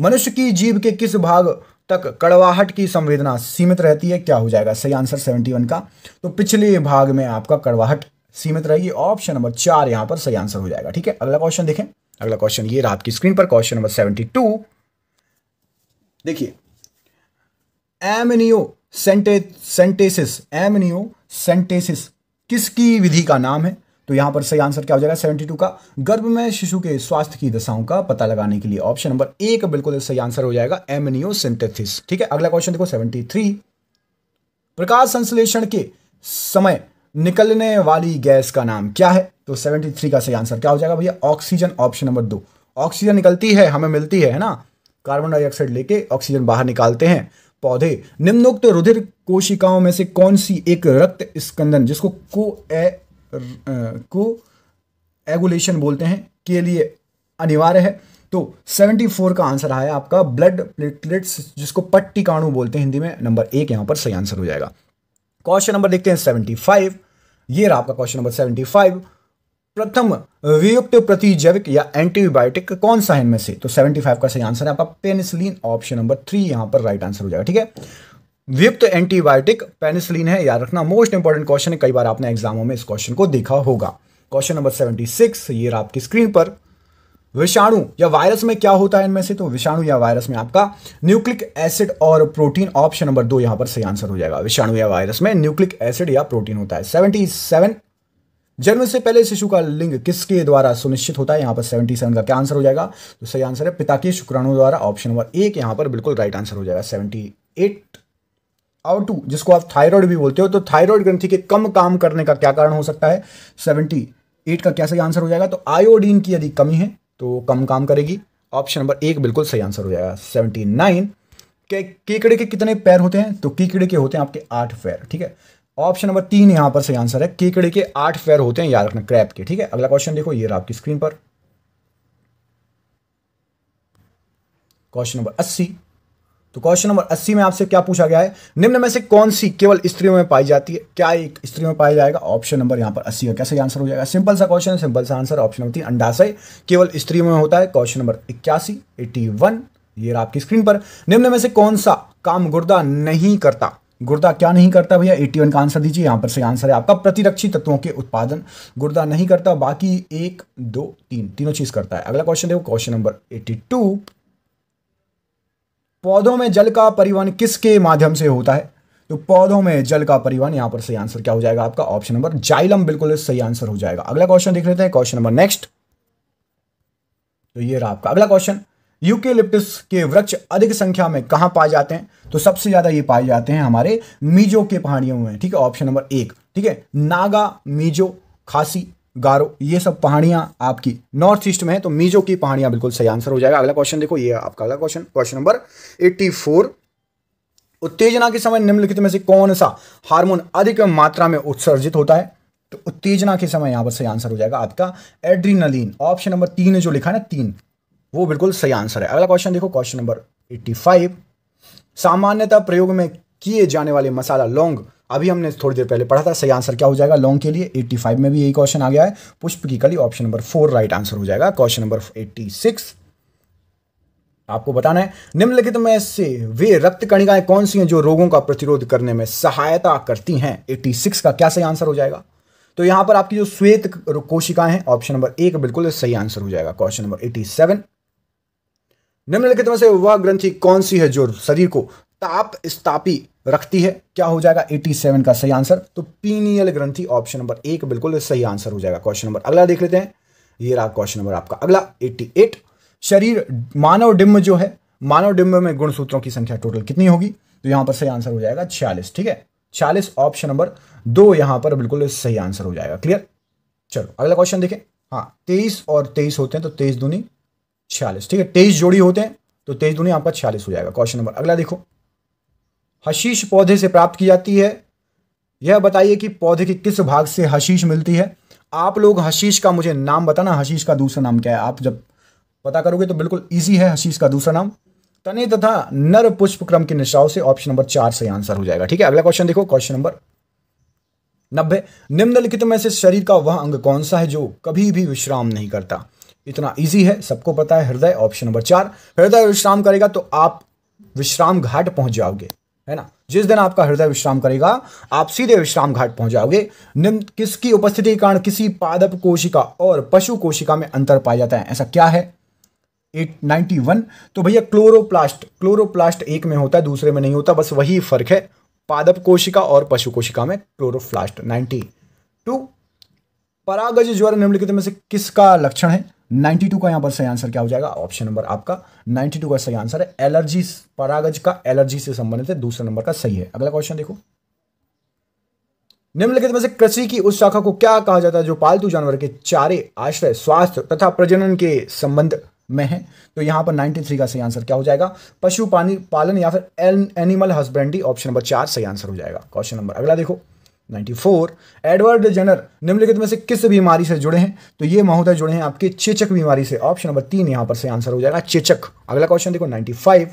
मनुष्य की जीव के किस भाग तक कड़वाहट की संवेदना सीमित रहती है क्या हो जाएगा सही आंसर वन का तो पिछले भाग में आपका कड़वाहट सीमित रहेगी ऑप्शन नंबर चार यहां पर सही आंसर हो जाएगा ठीक है अगला क्वेश्चन देखें अगला क्वेश्चन ये रहा आपकी स्क्रीन पर क्वेश्चन नंबर सेवेंटी टू देखिए एमनियो सेंटे सेंटेसिस एमनियो सेंटेसिस किसकी विधि का नाम है तो यहां पर सही आंसर क्या हो जाएगा सेवेंटी टू का गर्भ में शिशु के स्वास्थ्य की दशाओं का पता लगाने के लिए ऑप्शन नंबर एक बिल्कुल सही आंसर हो जाएगा एमनियोसिंथेसिस ठीक है अगला क्वेश्चन देखो सेवेंटी प्रकाश संश्लेषण के समय निकलने वाली गैस का नाम क्या है तो 73 का सही आंसर क्या हो जाएगा भैया ऑक्सीजन ऑप्शन नंबर दो ऑक्सीजन निकलती है हमें मिलती है ना कार्बन डाइऑक्साइड लेके ऑक्सीजन बाहर निकालते हैं पौधे निम्नोक्त रुधिर कोशिकाओं में से कौन सी एक रक्त स्कंदन जिसको को को एगुलेशन बोलते हैं के लिए अनिवार्य है तो 74 का आंसर आया आपका ब्लड प्लेटलेट्स जिसको पट्टिकाणु बोलते हैं हिंदी में नंबर एक यहां पर सही आंसर हो जाएगा क्वेश्चन नंबर देखते हैं 75 ये रहा आपका क्वेश्चन नंबर 75 प्रथम वियुक्त प्रतिजैविक या एंटीबायोटिक कौन सा है इनमें से तो 75 का सही आंसर है आपका पेनिसलिन ऑप्शन नंबर थ्री यहां पर राइट आंसर हो जाएगा ठीक है व्युक्त एंटीबायोटिक पेनिसिलिन है याद रखना मोस्ट इंपॉर्टेंट क्वेश्चन है कई बार आपने एग्जामों में इस क्वेश्चन को देखा होगा क्वेश्चन नंबर सेवेंटी सिक्स ये आपकी स्क्रीन पर विषाणु या वायरस में क्या होता है इनमें से तो विषाणु या वायरस में आपका न्यूक्लिक एसिड और प्रोटीन ऑप्शन नंबर दो यहां पर सही आंसर हो जाएगा विषाणु या वायरस में न्यूक्लिक एसिड या प्रोटीन होता है सेवेंटी सेवन जन्म से पहले शिशु का लिंग किसके द्वारा सुनिश्चित होता है यहां पर सेवेंटी सेवन का क्या आंसर हो जाएगा तो सही आंसर है पिता के शुक्राणु द्वारा ऑप्शन नंबर एक यहां पर बिल्कुल राइट आंसर हो जाएगा सेवेंटी एट आवर टू जिसको आप थायराइड भी बोलते हो तो थायराइड ग्रंथि के कम काम करने का क्या कारण हो सकता है सेवेंटी एट का क्या सही आंसर हो जाएगा तो आयोडीन की यदि कमी है तो कम काम करेगी ऑप्शन नंबर एक बिल्कुल सही आंसर हो जाएगा सेवेंटी नाइन के केकड़े के कितने पैर होते हैं तो केकड़े के होते हैं आपके आठ पैर ठीक है ऑप्शन नंबर तीन यहां पर सही आंसर है केकड़े के आठ पैर होते हैं याद रखना क्रैप के ठीक है अगला क्वेश्चन देखो ये आपकी स्क्रीन पर क्वेश्चन नंबर अस्सी तो क्वेश्चन नंबर अस्सी में आपसे क्या पूछा गया है निम्न में से कौन सी केवल स्त्रियों में पाई जाती है क्या एक स्त्रियों में पाया जाएगा ऑप्शन नंबर यहाँ पर अस्सी का कैसे आंसर हो जाएगा सिंपल सा क्वेश्चन है सिंपल सा आंसर ऑप्शन नंबर अंडाशय केवल स्त्रियों में होता है क्वेश्चन नंबर इक्यासी एटी वन ये आपकी स्क्रीन पर निम्न में से कौन सा काम गुर्दा नहीं करता गुर्दा क्या नहीं करता भैया एटी का आंसर दीजिए यहाँ पर सही आंसर है आपका प्रतिरक्षी तत्वों के उत्पादन गुर्दा नहीं करता बाकी एक दो तीन तीनों चीज करता है अगला क्वेश्चन देखो क्वेश्चन नंबर एट्टी पौधों में जल का परिवहन किसके माध्यम से होता है तो पौधों में जल का परिवहन यहां पर सही आंसर क्या हो जाएगा आपका ऑप्शन नंबर जाइलम बिल्कुल सही आंसर हो जाएगा अगला क्वेश्चन देख लेते हैं क्वेश्चन नंबर नेक्स्ट तो ये रहा आपका अगला क्वेश्चन यूके के वृक्ष अधिक संख्या में कहां पाए जाते हैं तो सबसे ज्यादा ये पाए जाते हैं हमारे मीजो के पहाड़ियों में ठीक है ऑप्शन नंबर एक ठीक है नागा मीजो खासी गारो ये सब पहाड़ियां आपकी नॉर्थ ईस्ट में है तो मीजो की पहाड़ियां बिल्कुल सही आंसर हो जाएगा अगला क्वेश्चन देखो ये आपका अगला question question number eighty four उत्तेजना के समय निम्नलिखित में से कौन सा हार्मोन अधिक मात्रा में उत्सर्जित होता है तो उत्तेजना के समय यहां पर सही आंसर हो जाएगा आपका एड्रीनलिन ऑप्शन नंबर तीन जो लिखा है ना तीन वो बिल्कुल सही आंसर है अगला क्वेश्चन देखो क्वेश्चन नंबर एट्टी फाइव सामान्यतः प्रयोग में किए जाने वाले मसाला लौंग अभी हमने थोड़ी देर पहले पढ़ा था सही आंसर क्या हो जाएगा लॉन्ग के लिए 85 में भी यही क्वेश्चन आ गया है पुष्प की कली option number four right answer हो जाएगा क्वेश्चन नंबर 86 आपको बताना है निम्नलिखित में से वे रक्त कणिकाएं कौन सी हैं जो रोगों का प्रतिरोध करने में सहायता करती हैं एट्टी का क्या सही आंसर हो जाएगा तो यहां पर आपकी जो श्वेत कोशिकाएं हैं ऑप्शन नंबर एक बिल्कुल सही आंसर हो जाएगा क्वेश्चन नंबर 87 निम्नलिखित में से वह ग्रंथि कौन सी है जो शरीर को ताप स्थापी रखती है क्या हो जाएगा 87 का सही आंसर तो पीनियल ग्रंथि ऑप्शन नंबर एक बिल्कुल सही आंसर हो जाएगा क्वेश्चन नंबर अगला देख लेते हैं ये रहा क्वेश्चन नंबर आपका अगला 88 शरीर मानव डिम्ब जो है मानव डिम्ब में गुणसूत्रों की संख्या टोटल कितनी होगी तो यहां पर सही आंसर हो जाएगा छियालीस ठीक है छियालीस ऑप्शन नंबर दो यहां पर बिल्कुल सही आंसर हो जाएगा क्लियर चलो अगला क्वेश्चन देखें हाँ तेईस और तेईस होते हैं तो तेईस दूनी छियालीस ठीक है तेईस जोड़ी होते हैं तो तेईस दूनी आपका छियालीस हो जाएगा क्वेश्चन नंबर अगला देखो हशीश पौधे से प्राप्त की जाती है यह बताइए कि पौधे के किस भाग से हशीश मिलती है आप लोग हशीश का मुझे नाम बताना हशीश का दूसरा नाम क्या है आप जब पता करोगे तो बिल्कुल ईजी है हशीश का दूसरा नाम तने तथा नर पुष्प क्रम के निशाओं से ऑप्शन नंबर चार से आंसर हो जाएगा ठीक है अगला क्वेश्चन देखो क्वेश्चन नंबर नब्बे निम्नलिखित में से शरीर का वह अंग कौन सा है जो कभी भी विश्राम नहीं करता इतना इजी है सबको पता है हृदय ऑप्शन नंबर चार हृदय विश्राम करेगा तो आप विश्राम घाट पहुंच जाओगे है ना जिस दिन आपका हृदय विश्राम करेगा आप सीधे विश्राम घाट पहुंच जाओगे निम्न किसकी उपस्थिति के कारण किसी पादप कोशिका और पशु कोशिका में अंतर पाया जाता है ऐसा क्या है एट नाइन्टी वन तो भैया क्लोरोप्लास्ट क्लोरोप्लास्ट एक में होता है दूसरे में नहीं होता बस वही फर्क है पादप कोशिका और पशु कोशिका में क्लोरोप्लास्ट नाइनटी टू परागज ज्वर निम्नलिखित में से किसका लक्षण है 92 का यहां पर सही आंसर क्या हो जाएगा ऑप्शन नंबर आपका 92 का सही आंसर है एलर्जी परागज का एलर्जी से संबंधित है दूसरा नंबर का सही है अगला क्वेश्चन देखो निम्नलिखित में से कृषि की उस शाखा को क्या कहा जाता है जो पालतू जानवर के चारे आश्रय स्वास्थ्य तथा प्रजनन के संबंध में है तो यहां पर 93 का सही आंसर क्या हो जाएगा पशु पानी पालन या फिर एनिमल हस्बेंड्री ऑप्शन नंबर चार सही आंसर हो जाएगा क्वेश्चन नंबर अगला देखो 94 एडवर्ड जनर निम्नलिखित में से किस बीमारी से जुड़े हैं तो ये महोदय जुड़े हैं आपके चेचक बीमारी से ऑप्शन नंबर तीन यहां पर से आंसर हो जाएगा चेचक अगला क्वेश्चन देखो 95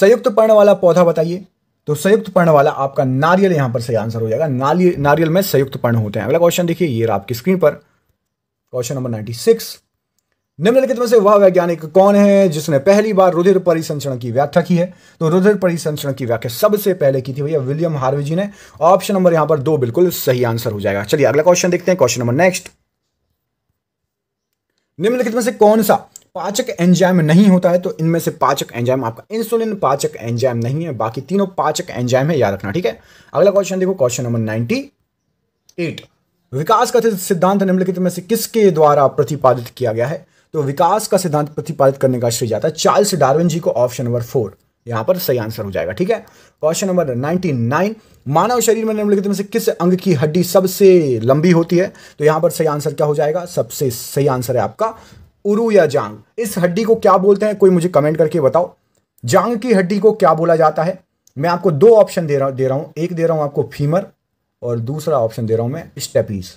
संयुक्त पर्ण वाला पौधा बताइए तो संयुक्त पर्ण वाला आपका नारियल यहां पर से आंसर हो जाएगा नारियल में संयुक्त पर्ण होते हैं अगला क्वेश्चन देखिए ये आपकी स्क्रीन पर क्वेश्चन नंबर 96 निम्नलिखित में से वह वैज्ञानिक कौन है जिसने पहली बार रुधिर परिसंचरण की व्याख्या की है तो रुधिर परिसंचरण की व्याख्या सबसे पहले की थी भैया विलियम हार्वे जी ने ऑप्शन नंबर यहां पर दो बिल्कुल सही आंसर हो जाएगा चलिए अगला क्वेश्चन देखते हैं क्वेश्चन नंबर नेक्स्ट निम्नलिखित में से कौन सा पाचक एंजाइम नहीं होता है तो इनमें से पाचक एंजाइम आपका इंसुलिन पाचक एंजाइम नहीं है बाकी तीनों पाचक एंजाइम है याद रखना ठीक है अगला क्वेश्चन देखो क्वेश्चन नंबर नाइनटी एट विकास कथित सिद्धांत निम्नलिखित में से किसके द्वारा प्रतिपादित किया गया है तो विकास का सिद्धांत प्रतिपादित करने का श्रेय जाता है चार्ल्स डार्विन जी को ऑप्शन नंबर फोर यहां पर सही आंसर हो जाएगा ठीक है क्वेश्चन नंबर नाइनटी नाइन मानव शरीर में निम्नलिखित में से किस अंग की हड्डी सबसे लंबी होती है तो यहां पर सही आंसर क्या हो जाएगा सबसे सही आंसर है आपका उरु या जांग इस हड्डी को क्या बोलते हैं कोई मुझे कमेंट करके बताओ जांग की हड्डी को क्या बोला जाता है मैं आपको दो ऑप्शन दे रहा दे रहा एक दे रहा हूं आपको फीमर और दूसरा ऑप्शन दे रहा हूं मैं स्टेपीज़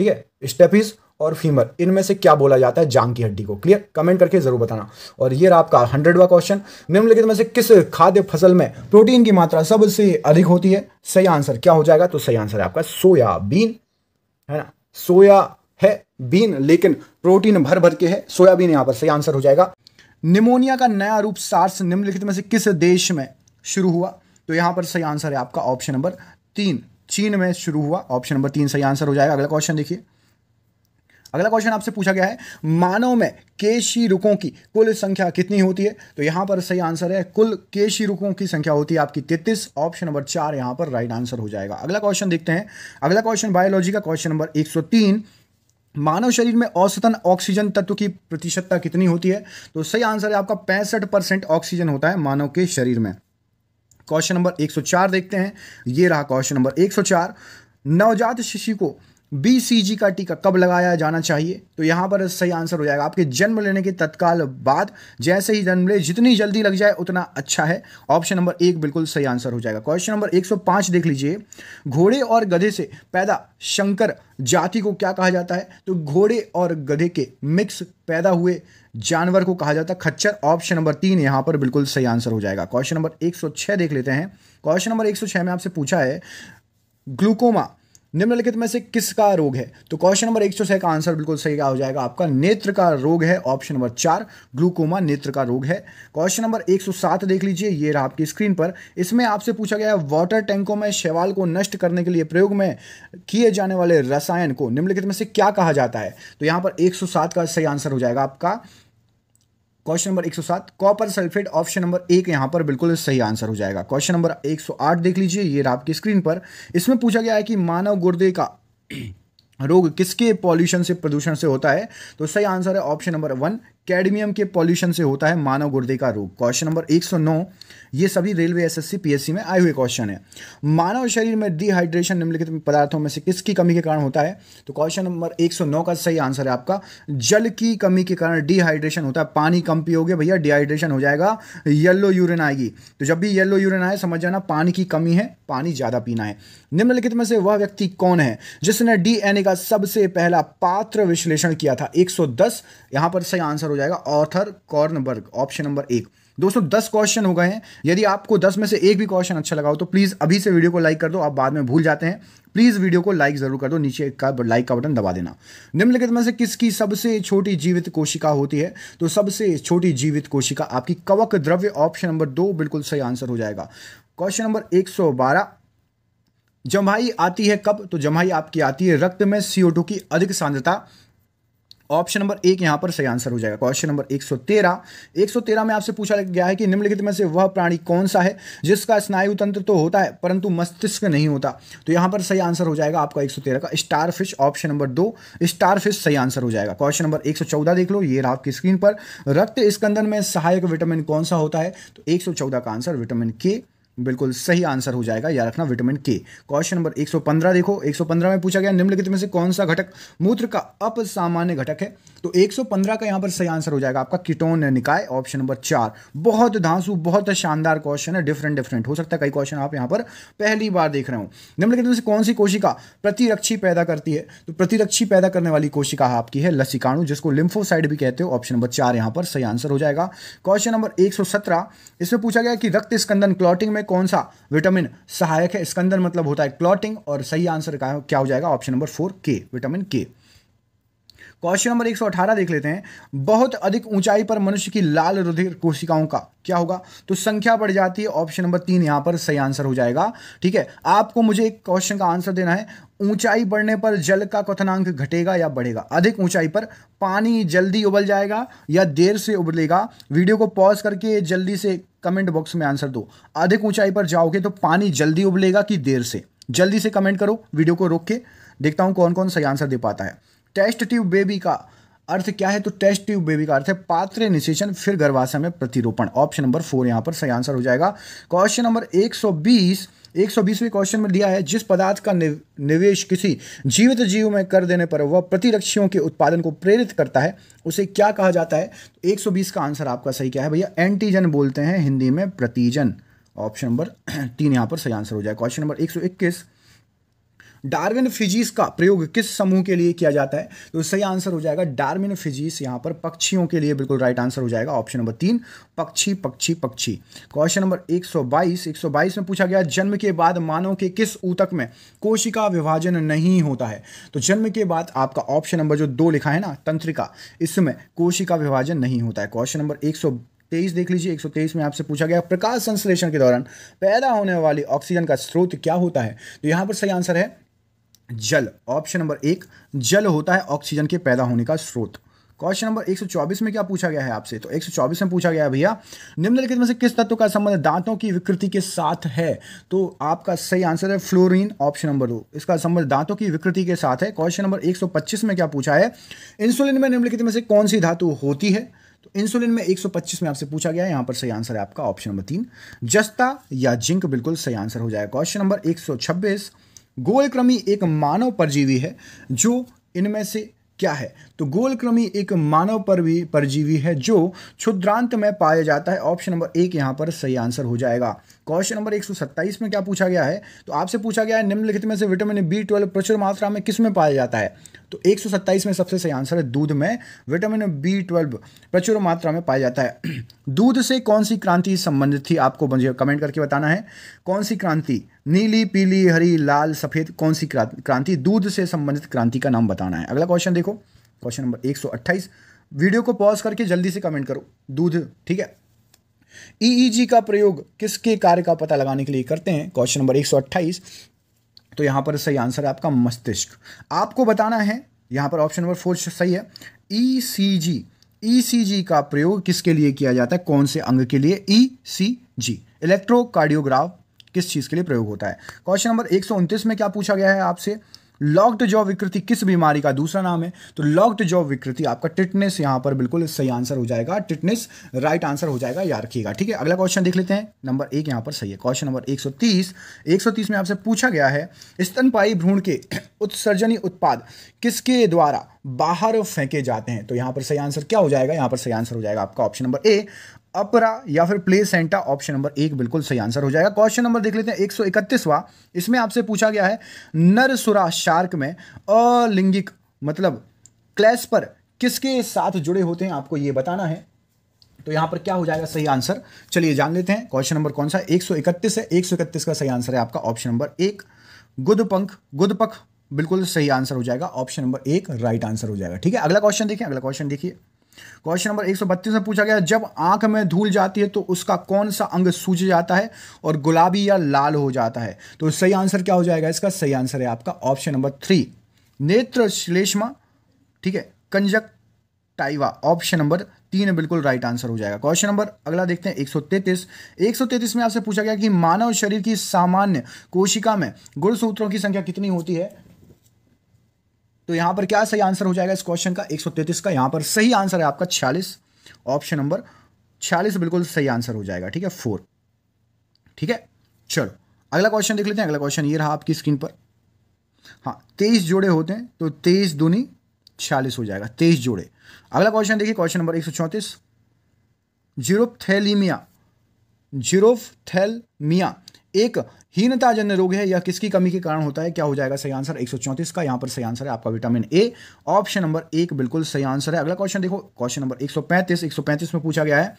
ठीक है स्टेपिस और फीमर इनमें से क्या बोला जाता है जांग की हड्डी को क्लियर कमेंट करके जरूर बताना और ये रहा आपका हंड्रेडवा क्वेश्चन निम्नलिखित में से किस खाद्य फसल में प्रोटीन की मात्रा सबसे अधिक होती है सही आंसर क्या हो जाएगा तो सही आंसर है आपका सोयाबीन है ना सोया है बीन लेकिन प्रोटीन भर भर के है सोयाबीन यहां पर सही आंसर हो जाएगा निमोनिया का नया रूप सार्स निम्नलिखित में से किस देश में शुरू हुआ तो यहां पर सही आंसर है आपका ऑप्शन नंबर तीन चीन में शुरू हुआ ऑप्शन नंबर तीन सही आंसर हो जाएगा अगला क्वेश्चन देखिए अगला क्वेश्चन आपसे पूछा गया है मानव में केशी रुकों की कुल संख्या कितनी होती है तो यहां पर सही आंसर है कुल केशी रुकों की संख्या होती है आपकी तेतीस ऑप्शन नंबर चार यहां पर राइट आंसर हो जाएगा अगला क्वेश्चन देखते हैं अगला क्वेश्चन बायोलॉजी का क्वेश्चन नंबर एक मानव शरीर में औसतन ऑक्सीजन तत्व की प्रतिशतता कितनी होती है तो सही आंसर है आपका पैंसठ परसेंट ऑक्सीजन होता है मानव के शरीर में क्वेश्चन नंबर 104 देखते हैं ये रहा क्वेश्चन नंबर 104 नवजात शिशु को बी सी जी का टीका कब लगाया जाना चाहिए तो यहां पर सही आंसर हो जाएगा आपके जन्म लेने के तत्काल बाद जैसे ही जन्म ले जितनी जल्दी लग जाए उतना अच्छा है ऑप्शन नंबर एक बिल्कुल सही आंसर हो जाएगा क्वेश्चन नंबर 105 देख लीजिए घोड़े और गधे से पैदा शंकर जाति को क्या कहा जाता है तो घोड़े और गधे के मिक्स पैदा हुए जानवर को कहा जाता है खच्चर ऑप्शन नंबर तीन यहाँ पर बिल्कुल सही आंसर हो जाएगा क्वेश्चन नंबर एक देख लेते हैं क्वेश्चन नंबर एक में आपसे पूछा है ग्लूकोमा निम्नलिखित में से किसका रोग है तो क्वेश्चन नंबर एक सौ छह का आंसर बिल्कुल सही हो जाएगा आपका नेत्र का रोग है ऑप्शन नंबर चार ग्लूकोमा नेत्र का रोग है क्वेश्चन नंबर एक सौ सात देख लीजिए ये रहा आपकी स्क्रीन पर इसमें आपसे पूछा गया है वाटर टैंकों में शैवाल को नष्ट करने के लिए प्रयोग में किए जाने वाले रसायन को निम्नलिखित में से क्या कहा जाता है तो यहां पर एक सौ सात का सही आंसर हो जाएगा आपका question number 107 copper sulphate option number एक यहां पर बिल्कुल सही आंसर हो जाएगा क्वेश्चन नंबर 108 देख लीजिए ये रहा आपकी स्क्रीन पर इसमें पूछा गया है कि मानव गुर्दे का रोग किसके पॉल्यूशन से प्रदूषण से होता है तो सही आंसर है ऑप्शन नंबर वन कैडमियम के पॉल्यूशन से होता है मानव गुर्दे का रोग क्वेश्चन नंबर 109 ये सभी रेलवे एसएससी पीएससी में आए हुए क्वेश्चन है मानव शरीर में डिहाइड्रेशन निम्नलिखित पदार्थों में से किसकी कमी के कारण होता है तो क्वेश्चन नंबर 109 का सही आंसर है आपका जल की कमी के कारण डिहाइड्रेशन होता है पानी कम पियोगे भैया डिहाइड्रेशन हो जाएगा येल्लो यूरिन आएगी तो जब भी येल्लो यूरिन आए समझ जाना पानी की कमी है पानी ज़्यादा पीना है निम्नलिखित में से वह व्यक्ति कौन है जिसने डी का सबसे पहला पात्र विश्लेषण किया था एक सौ यहां पर सही आंसर जाएगा ऑर्थर कॉर्नबर्ग ऑप्शन नंबर एक दोस्तों दस क्वेश्चन हो गए हैं यदि आपको दस में से एक भी क्वेश्चन अच्छा लगा हो तो प्लीज़ अभी से वीडियो को लाइक कर दो आप बाद में भूल जाते हैं प्लीज़ वीडियो को लाइक ज़रूर कर दो नीचे का लाइक का बटन दबा देना निम्नलिखित में से किसकी सबसे छोटी जीवित कोशिका होती है तो सबसे छोटी जीवित कोशिका आपकी कवक द्रव्य ऑप्शन नंबर दो बिल्कुल सही आंसर हो जाएगा क्वेश्चन नंबर एक सौ जम्हाई आती है कब तो जम्हाई आपकी आती है रक्त में सीओ की अधिक सांद्रता ऑप्शन नंबर एक यहां पर सही आंसर हो जाएगा क्वेश्चन नंबर 113 113 में आपसे पूछा गया है कि निम्नलिखित में से वह प्राणी कौन सा है जिसका स्नायु तंत्र तो होता है परंतु मस्तिष्क नहीं होता तो यहां पर सही आंसर हो जाएगा आपका 113 का स्टार फिश ऑप्शन नंबर दो स्टार फिश सही आंसर हो जाएगा क्वेश्चन नंबर एक देख लो ये आपकी स्क्रीन पर रक्त स्कंदन में सहायक विटामिन कौन सा होता है तो एक का आंसर विटामिन के बिल्कुल सही आंसर हो जाएगा याद रखना विटामिन के क्वेश्चन नंबर 115 देखो 115 में पूछा गया निम्नलिखित में से कौन सा घटक मूत्र का अपसामान्य घटक है तो 115 का यहां पर सही आंसर हो जाएगा आपका कीटोन निकाय ऑप्शन नंबर चार बहुत धांसू बहुत शानदार क्वेश्चन है डिफरेंट डिफरेंट हो सकता है कई क्वेश्चन आप यहां पर पहली बार देख रहे हो निम्नलिखित में से कौन सी कोशिका प्रतिरक्षी पैदा करती है तो प्रतिरक्षी पैदा करने वाली कोशिका आपकी है लसिकाणु जिसको लिम्फोसाइड भी कहते हो ऑप्शन नंबर चार यहां पर सही आंसर हो जाएगा क्वेश्चन नंबर एक इसमें पूछा गया कि रक्त स्कंदन क्लॉटिंग में कौन सा विटामिन सहायक है अंदर मतलब होता है क्लॉटिंग और सही आंसर क्या हो जाएगा option number four K vitamin K question number 118 देख लेते हैं बहुत अधिक ऊंचाई पर मनुष्य की लाल रुधिर कोशिकाओं का क्या होगा तो संख्या बढ़ जाती है ऑप्शन नंबर तीन यहां पर सही आंसर हो जाएगा ठीक है आपको मुझे एक क्वेश्चन का आंसर देना है ऊंचाई बढ़ने पर जल का कथनांक घटेगा या बढ़ेगा अधिक ऊंचाई पर पानी जल्दी उबल जाएगा या देर से उबलेगा वीडियो को पॉज करके जल्दी से कमेंट बॉक्स में आंसर दो अधिक ऊंचाई पर जाओगे तो पानी जल्दी उबलेगा कि देर से जल्दी से कमेंट करो वीडियो को रोक के देखता हूं कौन कौन सही आंसर दे पाता है टेस्ट ट्यूब बेबी का अर्थ क्या है तो टेस्ट ट्यूब बेबी का अर्थ है पात्र निषेचन फिर गर्भाशय में प्रतिरोपण ऑप्शन नंबर फोर यहाँ पर सही आंसर हो जाएगा क्वेश्चन नंबर 120 120वें क्वेश्चन में दिया है जिस पदार्थ का निवेश किसी जीवित जीव में कर देने पर वह प्रतिरक्षियों के उत्पादन को प्रेरित करता है उसे क्या कहा जाता है तो बीस का आंसर आपका सही क्या है भैया एंटीजन बोलते हैं हिंदी में प्रतिजन ऑप्शन नंबर तीन यहाँ पर सही आंसर हो जाए क्वेश्चन नंबर इक्कीस डार्विन फिजीस का प्रयोग किस समूह के लिए किया जाता है तो सही आंसर हो जाएगा डार्विन फिजीस यहां पर पक्षियों के लिए बिल्कुल राइट आंसर हो जाएगा ऑप्शन नंबर तीन पक्षी पक्षी पक्षी क्वेश्चन नंबर 122 122 में पूछा गया जन्म के बाद मानव के किस ऊतक में कोशिका विभाजन नहीं होता है तो जन्म के बाद आपका ऑप्शन नंबर जो दो लिखा है ना तंत्रिका इसमें कोशिका विभाजन नहीं होता है क्वेश्चन नंबर एक तेईस देख लीजिए एक सौ तेईस में आपसे पूछा गया प्रकाश संश्लेषण के दौरान पैदा होने वाली ऑक्सीजन का स्रोत क्या होता है तो यहाँ पर सही आंसर है जल ऑप्शन नंबर एक जल होता है ऑक्सीजन के पैदा होने का स्रोत क्वेश्चन नंबर 124 में क्या पूछा गया है आपसे तो 124 में पूछा गया है भैया निम्नलिखित में से किस तत्व का संबंध दांतों की विकृति के साथ है तो आपका सही आंसर है फ्लोरीन ऑप्शन नंबर दो इसका संबंध दांतों की विकृति के साथ है क्वेश्चन नंबर 125 में क्या पूछा है इंसुलिन में निम्नलिखित में से कौन सी धातु होती है तो इंसुलिन में एक में आपसे पूछा गया है यहाँ पर सही आंसर है आपका ऑप्शन नंबर तीन जस्ता या जिंक बिल्कुल सही आंसर हो जाएगा क्वेश्चन नंबर एक गोलक्रमी एक मानव परजीवी है जो इनमें से क्या है तो गोलक्रमी एक मानव भी परजीवी है जो क्षुद्रांत में पाया जाता है ऑप्शन नंबर एक यहां पर सही आंसर हो जाएगा क्वेश्चन नंबर 127 में क्या पूछा गया है तो आपसे पूछा गया है निम्नलिखित में से विटामिन बी ट्वेल्व प्रचुर मात्रा में किस में पाया जाता है तो एक में सबसे सही आंसर है दूध में विटामिन बी ट्वेल्व प्रचुर मात्रा में पाया जाता है दूध से कौन सी क्रांति संबंधित थी आपको मुझे कमेंट करके बताना है कौन सी क्रांति नीली पीली हरी लाल सफ़ेद कौन सी क्रांति दूध से संबंधित क्रांति का नाम बताना है अगला क्वेश्चन देखो क्वेश्चन नंबर एक वीडियो को पॉज करके जल्दी से कमेंट करो दूध ठीक है ईईजी e e का प्रयोग किसके कार्य का पता लगाने के लिए करते हैं क्वेश्चन नंबर 128 तो यहां पर सही आंसर है आपका मस्तिष्क आपको बताना है यहां पर ऑप्शन नंबर फोर सही है ई सी जी ईसीजी का प्रयोग किसके लिए किया जाता है कौन से अंग के लिए ईसीजी e इलेक्ट्रोकार्डियोग्राफ किस चीज़ के लिए प्रयोग होता है क्वेश्चन नंबर एक में क्या पूछा गया है आपसे लॉक्ड जॉ विकृति किस बीमारी का दूसरा नाम है तो लॉक्ड जॉ विकृति आपका टिटनेस यहां पर बिल्कुल सही आंसर हो जाएगा टिटनेस राइट आंसर हो जाएगा याद रखिएगा ठीक है अगला क्वेश्चन देख लेते हैं नंबर एक यहां पर सही है क्वेश्चन नंबर 130 130 में आपसे पूछा गया है स्तनपाई भ्रूण के उत्सर्जनी उत्पाद किसके द्वारा बाहर फेंके जाते हैं तो यहां पर सही आंसर क्या हो जाएगा यहां पर सही आंसर हो जाएगा आपका ऑप्शन नंबर ए अपरा या फिर सेंटा ऑप्शन नंबर एक बिल्कुल सही आंसर हो जाएगा क्वेश्चन नंबर देख लेते हैं एक सौ इकतीसवा इसमें आपसे पूछा गया है नरसुरा शार्क में अलिंगिक मतलब क्लैश पर किसके साथ जुड़े होते हैं आपको यह बताना है तो यहां पर क्या हो जाएगा सही आंसर चलिए जान लेते हैं क्वेश्चन नंबर कौन सा एक सौ इकतीस है एक सौ इकतीस का सही आंसर है आपका ऑप्शन नंबर एक गुदपंख गुदपख बिल्कुल सही आंसर हो जाएगा ऑप्शन नंबर एक राइट आंसर हो जाएगा ठीक है अगला क्वेश्चन देखिए अगला क्वेश्चन देखिए क्वेश्चन नंबर एक में पूछा गया जब आंख में धूल जाती है तो उसका कौन सा अंग सूज जाता है और गुलाबी या लाल हो जाता है तो सही आंसर क्या हो जाएगा इसका सही आंसर है आपका ऑप्शन नंबर थ्री नेत्र श्लेषमा ठीक है कंजक टाइवा ऑप्शन नंबर तीन बिल्कुल राइट आंसर हो जाएगा क्वेश्चन नंबर अगला देखते हैं 133 133 में आपसे पूछा गया कि मानव शरीर की सामान्य कोशिका में गुणसूत्रों की संख्या कितनी होती है तो यहां पर क्या सही आंसर हो जाएगा इस क्वेश्चन का 133 का यहां पर सही आंसर है आपका छियालीस ऑप्शन नंबर छियालीस बिल्कुल सही आंसर हो जाएगा ठीक है फोर ठीक है चलो अगला क्वेश्चन देख लेते हैं अगला क्वेश्चन ये रहा आपकी स्क्रीन पर हाँ तेईस जोड़े होते हैं तो तेईस दूनी छियालीस हो जाएगा तेईस जोड़े अगला क्वेश्चन देखिए क्वेश्चन नंबर एक सौ चौंतीस जीरोपथैलीमिया मिया एक हीनताजन्य रोग है यह किसकी कमी के कारण होता है क्या हो जाएगा सही आंसर एक का यहां पर सही आंसर है आपका विटामिन ए ऑप्शन नंबर एक बिल्कुल सही आंसर है अगला क्वेश्चन देखो क्वेश्चन नंबर 135 135 में पूछा गया है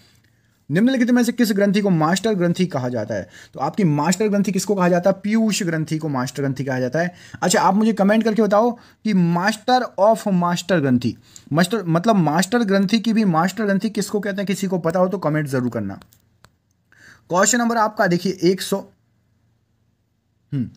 निम्नलिखित में से किस ग्रंथि को मास्टर ग्रंथि कहा जाता है तो आपकी मास्टर ग्रंथि किसको कहा जाता है पीयूष ग्रंथि को मास्टर ग्रंथि कहा जाता है अच्छा आप मुझे कमेंट करके बताओ कि मास्टर ऑफ मास्टर ग्रंथि मास्टर मतलब मास्टर ग्रंथि की भी मास्टर ग्रंथि किसको कहते हैं किसी को पता हो तो कमेंट जरूर करना क्वेश्चन नंबर आपका देखिए एक सौ हम्म,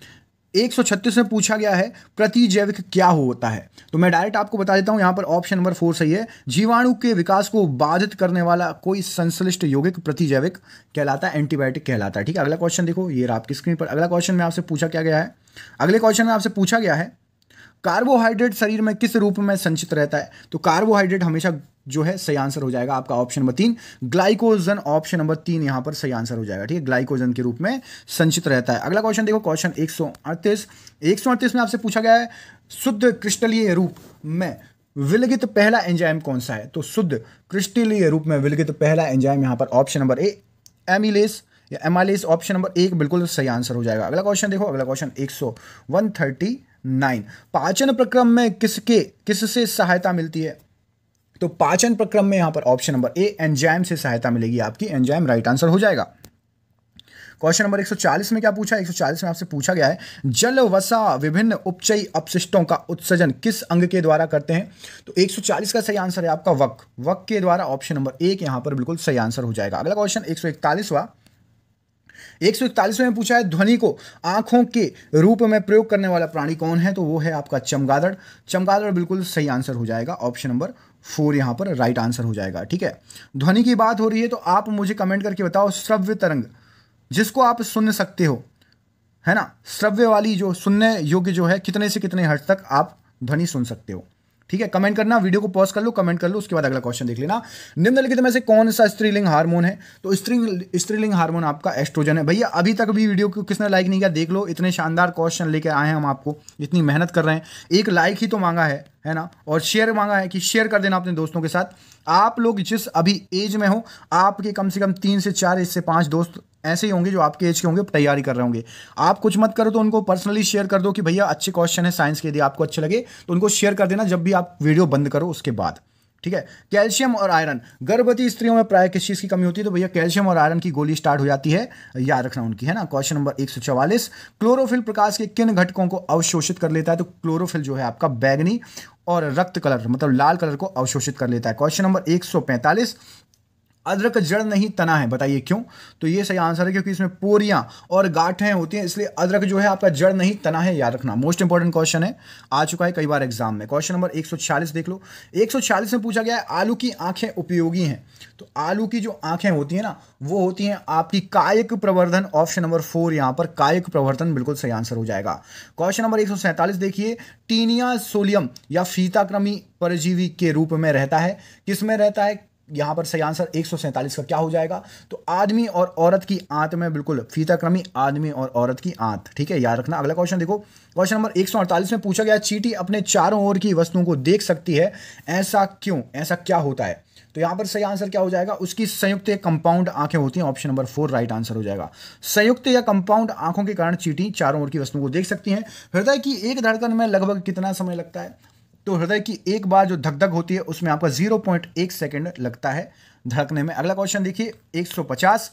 एक सौ छत्तीस में पूछा गया है प्रतिजैविक क्या होता है तो मैं डायरेक्ट आपको बता देता हूं यहां पर ऑप्शन नंबर फोर सही है जीवाणु के विकास को बाधित करने वाला कोई संश्लिष्ट यौगिक प्रतिजैविक कहलाता है एंटीबायोटिक कहलाता है ठीक है अगला क्वेश्चन देखो ये आपकी स्क्रीन पर अगला क्वेश्चन में आपसे पूछा क्या गया है अगले क्वेश्चन में आपसे पूछा गया है कार्बोहाइड्रेट शरीर में किस रूप में संचित रहता है तो कार्बोहाइड्रेट हमेशा जो है सही आंसर हो जाएगा आपका ऑप्शन नंबर तीन ग्लाइकोजन ऑप्शन नंबर तीन यहां पर सही आंसर हो जाएगा ठीक है ग्लाइकोजन के रूप में संचित रहता है अगला क्वेश्चन देखो क्वेश्चन एक सौ अड़तीस एक सौ अड़तीस में आपसे पूछा गया है शुद्ध क्रिस्टलीय रूप में विलगित पहला एंजाइम कौन सा है तो शुद्ध क्रिस्टलीय रूप में विलगित पहला एंजाइम यहां पर ऑप्शन नंबर ए एमिलेस या एमालेस ऑप्शन नंबर एक बिल्कुल सही आंसर हो जाएगा अगला क्वेश्चन देखो अगला क्वेश्चन एक सौ वन थर्टी नाइन पाचन प्रक्रम में किसके किससे सहायता मिलती है तो पाचन प्रक्रम में यहां पर ऑप्शन नंबर ए एंजाइम से सहायता मिलेगी आपकी एंजाइम राइट आंसर हो जाएगा क्वेश्चन नंबर 140 में क्या पूछा 140 में आपसे पूछा गया है जल वसा विभिन्न उपचयी अपशिष्टों का उत्सर्जन किस अंग के द्वारा करते हैं तो 140 का सही आंसर है आपका वक वक के द्वारा ऑप्शन नंबर एक यहां पर बिल्कुल सही आंसर हो जाएगा अगला क्वेश्चन एक सौ एक सौ में पूछा है ध्वनि को आंखों के रूप में प्रयोग करने वाला प्राणी कौन है तो वो है आपका चमगादड़ चमगादड़ बिल्कुल सही आंसर हो जाएगा ऑप्शन नंबर फोर यहां पर राइट आंसर हो जाएगा ठीक है ध्वनि की बात हो रही है तो आप मुझे कमेंट करके बताओ श्रव्य तरंग जिसको आप सुन सकते हो है ना श्रव्य वाली जो सुनने योग्य जो है कितने से कितने हर्ष तक आप ध्वनि सुन सकते हो ठीक है कमेंट करना वीडियो को पॉज कर लो कमेंट कर लो उसके बाद अगला क्वेश्चन देख लेना निम्नलिखित में से कौन सा स्त्रीलिंग हार्मोन है तो स्त्री स्त्रीलिंग हार्मोन आपका एस्ट्रोजन है भैया अभी तक भी वीडियो को किसने लाइक नहीं किया देख लो इतने शानदार क्वेश्चन लेके आए हैं हम आपको इतनी मेहनत कर रहे हैं एक लाइक ही तो मांगा है है ना और शेयर मांगा है कि शेयर कर देना अपने दोस्तों के साथ आप लोग जिस अभी एज में हो आपके कम से कम तीन से चार इससे पांच दोस्त ऐसे ही होंगे जो आपके एज के होंगे तैयारी कर रहे होंगे आप कुछ मत करो तो उनको पर्सनली शेयर कर दो कि भैया अच्छे क्वेश्चन है साइंस के यदि आपको अच्छे लगे तो उनको शेयर कर देना जब भी आप वीडियो बंद करो उसके बाद ठीक है कैल्शियम और आयरन गर्भवती स्त्रियों में प्राय किस चीज़ की कमी होती है तो भैया कैल्शियम और आयरन की गोली स्टार्ट हो जाती है याद रखना उनकी है ना क्वेश्चन नंबर एक सौ चवालीस क्लोरोफिल प्रकाश के किन घटकों को अवशोषित कर लेता है तो क्लोरोफिल जो है आपका बैगनी और रक्त कलर मतलब लाल कलर को अवशोषित कर लेता है क्वेश्चन नंबर एक सौ पैंतालीस अदरक जड़ नहीं तना है बताइए क्यों तो ये सही आंसर है क्योंकि इसमें पोरियां और गाठें होती हैं इसलिए अदरक जो है आपका जड़ नहीं तना है याद रखना मोस्ट इंपॉर्टेंट क्वेश्चन है आ चुका है कई बार एग्जाम में क्वेश्चन नंबर 146 देख लो 146 में पूछा गया है आलू की आंखें उपयोगी हैं तो आलू की जो आंखें होती हैं ना वो होती हैं आपकी कायक प्रवर्धन ऑप्शन नंबर फोर यहां पर कायक प्रवर्धन बिल्कुल सही आंसर हो जाएगा क्वेश्चन नंबर एक देखिए टीनिया सोलियम या फीताक्रमी परजीवी के रूप में रहता है किसमें रहता है यहां पर सही आंसर एक का क्या हो जाएगा तो आदमी और औरत की आंत में बिल्कुल फीताक्रमी आदमी और औरत की आंत ठीक है याद रखना अगला क्वेश्चन देखो क्वेश्चन नंबर 148 में पूछा गया चीटी अपने चारों ओर की वस्तुओं को देख सकती है ऐसा क्यों ऐसा क्या होता है तो यहां पर सही आंसर क्या हो जाएगा उसकी संयुक्त या कंपाउंड आंखें होती हैं option number four right answer हो जाएगा संयुक्त या कंपाउंड आंखों के कारण चीटी चारों ओर की वस्तुओं को देख सकती हैं हृदय की एक धड़कन में लगभग कितना समय लगता है तो हृदय की एक बार जो धक धक होती है उसमें आपका जीरो पॉइंट एक सेकेंड लगता है धड़कने में अगला क्वेश्चन देखिए एक सौ पचास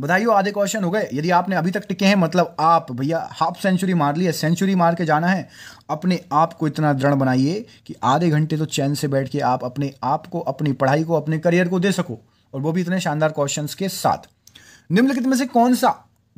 बधाई हो आधे क्वेश्चन हो गए यदि आपने अभी तक टिके हैं मतलब आप भैया हाफ सेंचुरी मार लिया सेंचुरी मार के जाना है अपने आप को इतना दृढ़ बनाइए कि आधे घंटे तो चैन से बैठ के आप अपने आप को अपनी पढ़ाई को अपने करियर को दे सको और वो भी इतने शानदार क्वेश्चन के साथ निम्नलिखित में से कौन सा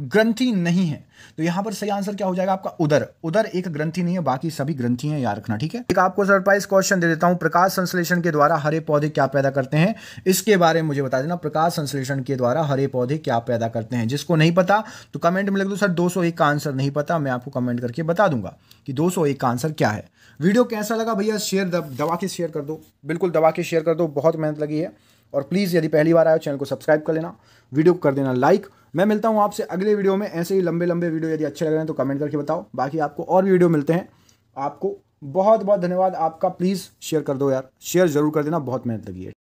ग्रंथि नहीं है तो यहां पर सही आंसर क्या हो जाएगा आपका उदर उदर एक ग्रंथि नहीं है बाकी सभी ग्रंथी है याद रखना ठीक है एक आपको सरप्राइज क्वेश्चन दे देता हूं प्रकाश संश्लेषण के द्वारा हरे पौधे क्या पैदा करते हैं इसके बारे में मुझे बता देना प्रकाश संश्लेषण के द्वारा हरे पौधे क्या पैदा करते हैं जिसको नहीं पता तो कमेंट में लिख दो सर दो का आंसर नहीं पता मैं आपको कमेंट करके बता दूंगा कि दो का आंसर क्या है वीडियो कैसा लगा भैया शेयर दवा के शेयर कर दो बिल्कुल दवा के शेयर कर दो बहुत मेहनत लगी है और प्लीज़ यदि पहली बार आए चैनल को सब्सक्राइब कर लेना वीडियो को कर देना लाइक मैं मिलता हूँ आपसे अगले वीडियो में ऐसे ही लंबे लंबे वीडियो यदि अच्छे लग रहे हैं तो कमेंट करके बताओ बाकी आपको और भी वीडियो मिलते हैं आपको बहुत बहुत धन्यवाद आपका प्लीज़ शेयर कर दो यार शेयर ज़रूर कर देना बहुत मेहनत लगी है